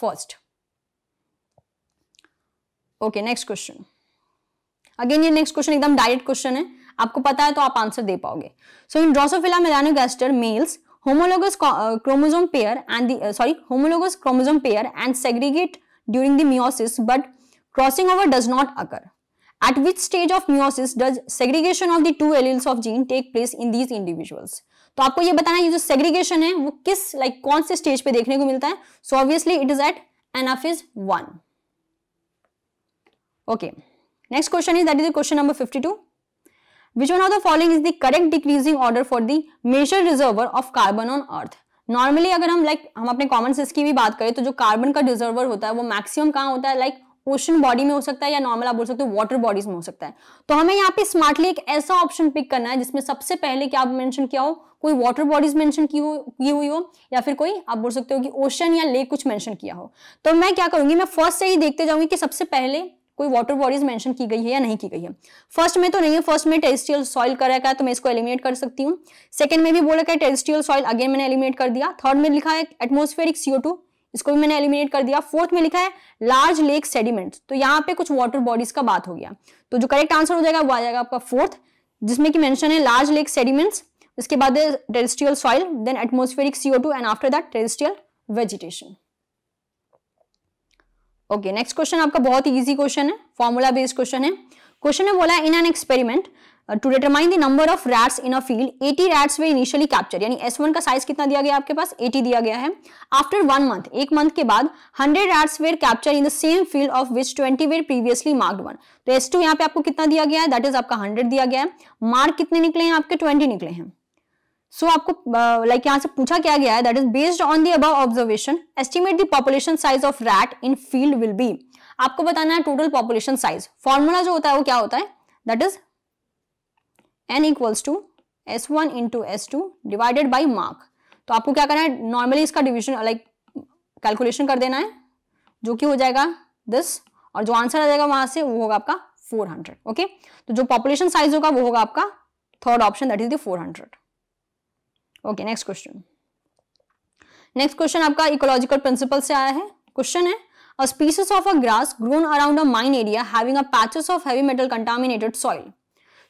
first okay next question again ये नेक्स्ट क्वेश्चन एकदम डायरेक्ट क्वेश्चन है आपको पता है तो आप आंसर दे पाओगे so in Drosophila melanogaster males homologous chromosome pair and sorry homologous chromosome pair and segregate during the meiosis but crossing over does not occur at which stage of meiosis does segregation of the two alleles of gene take place in these individuals तो आपको ये बताना है ये जो सेग्रीगेशन है वो किस लाइक like, कौन से स्टेज पे देखने को मिलता है so obviously it is at anaphase one Okay. Next question is that is the question number 52. Which one of the following is the correct decreasing order for the major reservoir of carbon on earth? Normally अगर हम लाइक like, हम अपने कॉमन सेंस की भी बात करें तो जो कार्बन का रिजर्वर होता है वो मैक्सिमम कहाँ होता है लाइक ओशन बॉडी में हो सकता है या नॉर्मल आप बोल सकते हो वाटर बॉडीज में हो सकता है तो हमें यहाँ पे स्मार्टली एक ऐसा ऑप्शन पिक करना है जिसमें सबसे पहले क्या आप मेंशन किया हो कोई वाटर बॉडीज मेंशन की हो की हुई हो या फिर कोई आप बोल सकते हो कि ओशन या लेक कुछ मेंशन किया हो तो मैं क्या करूंगी मैं फर्स्ट से ही देखते जाऊंगी कि सबसे पहले कोई वाटर बॉडीज मेंशन की गई है या नहीं की गई है फर्स्ट में तो नहीं है फर्स्ट में टेरिस्ट्रियल सॉइल कर रखा है तो मैं इसको एलिमिनेट कर सकती हूँ सेकंड में भी बोला क्या टेरिस्ट्रियल सॉइल अगेन मैंने एलिमिनेट कर दिया थर्ड में लिखा है एटमोस्फेरिक सीओ इसको भी मैंने एलिमिनेट कर दिया फोर्थ में लिखा है लार्ज लेक सेडिमेंट तो यहाँ पे कुछ वाटर बॉडीज का बात हो गया तो जो करेक्ट आंसर हो जाएगा वो आ जाएगा आपका फोर्थ जिसमें कि मैंशन है लार्ज लेक सेडिमेंट्स उसके बाद terrestrial soil then atmospheric CO and after that terrestrial vegetation okay next question आपका बहुत ही ईजी क्वेश्चन है फॉर्मूला बेस्ड क्वेश्चन है क्वेश्चन ने बोला in an experiment to determine the number of rats in a field 80 rats were initially capture यानी S1 का साइज कितना दिया गया आपके पास 80 दिया गया है आफ्टर वन मंथ एक मंथ के बाद 100 rats were capture in the same field of which 20 were previously marked one तो S2 यहाँ पे आपको कितना दिया गया है दैट इज आपका 100 दिया गया है मार्क कितने निकले हैं आपके 20 निकले हैं सो so, आपको लाइक uh, यहाँ से पूछा क्या गया है that is based on the above observation estimate the population size of rat in field will be आपको बताना है टोटल पॉपुलेशन साइज फॉर्मूला जो होता है वो क्या होता है that is N equals to S one into S two divided by mark तो आपको क्या करना है नॉर्मली इसका डिविजन लाइक कैलकुलेशन कर देना है जो कि हो जाएगा दिस और जो आंसर आ जाएगा वहां से वो होगा आपका फोर हंड्रेड ओके तो जो पॉपुलेशन साइज होगा वो होगा आपका third option that is the hundred okay next question next question आपका इकोलॉजिकल प्रिंसिपल से आया है क्वेश्चन है a species of a grass grown around a mine area having a patches of heavy metal contaminated soil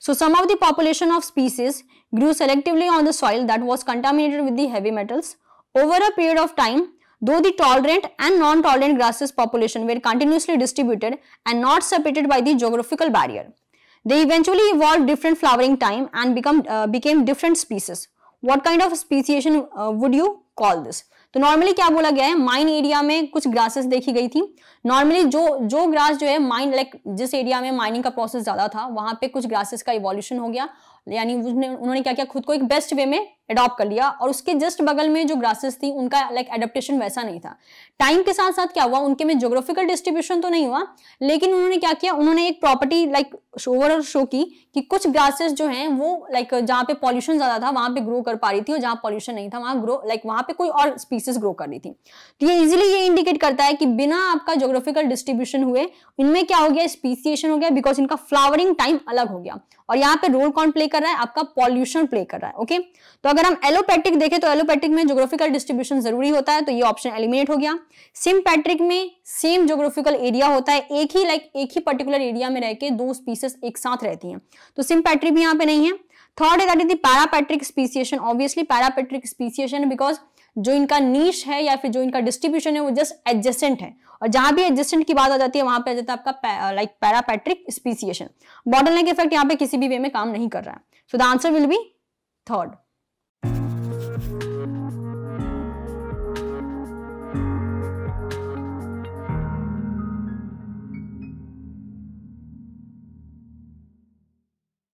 so some of the population of species grew selectively on the soil that was contaminated with the heavy metals over a period of time though the tolerant and non tolerant grasses population were continuously distributed and not separated by the geographical barrier they eventually evolve different flowering time and become became different species what kind of speciation would you call this तो नॉर्मली क्या बोला गया है माइन एरिया में कुछ ग्रासेस देखी गई थी नॉर्मली जो जो ग्रास जो है माइन लाइक जिस एरिया में माइनिंग का प्रोसेस ज्यादा था वहां पे कुछ ग्रासेस का इवोल्यूशन हो गया यानी उन्होंने क्या किया खुद को एक बेस्ट वे में एडॉप्ट कर लिया और उसके जस्ट बगल में जो ग्रासेस थी उनका लाइक एडेप्टेशन वैसा नहीं था टाइम के साथ साथ क्या हुआ उनके में जोग्राफिकल डिस्ट्रीब्यूशन तो नहीं हुआ लेकिन उन्होंने क्या किया उन्होंने एक प्रॉपर्टी लाइक ओवरऑल शो की कि कुछ ग्रासेस जो हैं वो लाइक जहाँ पे पॉल्यूशन ज़्यादा था वहां पे ग्रो कर पा रही थी और जहाँ पॉल्यूशन नहीं था वहाँ ग्रो लाइक वहाँ पे कोई और स्पीसीज ग्रो कर रही थी तो ये इजिली ये इंडिकेट करता है कि बिना आपका जोग्राफिकल डिस्ट्रीब्यूशन हुए इनमें क्या हो गया स्पीसीएशन हो गया बिकॉज इनका फ्लावरिंग टाइम अलग हो गया और यहाँ पे रोल कौन प्ले कर रहा है आपका पॉल्यूशन प्ले कर रहा है ओके तो अगर अगर हम एलोपैथिक देखें तो एलोपैथिक में जोग्राफिकल डिस्ट्रीब्यूशन जरूरी होता है तो ये ऑप्शन एलिमिनेट हो गया सिमपैट्रिक में सेम जोग्राफिकल एरिया होता है एक ही लाइक like, एक ही पर्टिकुलर एरिया में रह के दो स्पीसीज एक साथ रहती हैं तो सिमपैट्रिक भी यहाँ पे नहीं है थर्ड है that is the parapatric speciation obviously parapatric speciation because जो इनका नीच है या फिर जो इनका डिस्ट्रीब्यूशन है वो जस्ट एडजस्टेंट है और जहां भी एडजस्टेंट की बात आ जाती है वहां पे आ जाता है आपका like parapatric speciation bottleneck effect यहाँ पे किसी भी वे में काम नहीं कर रहा है so the answer will be third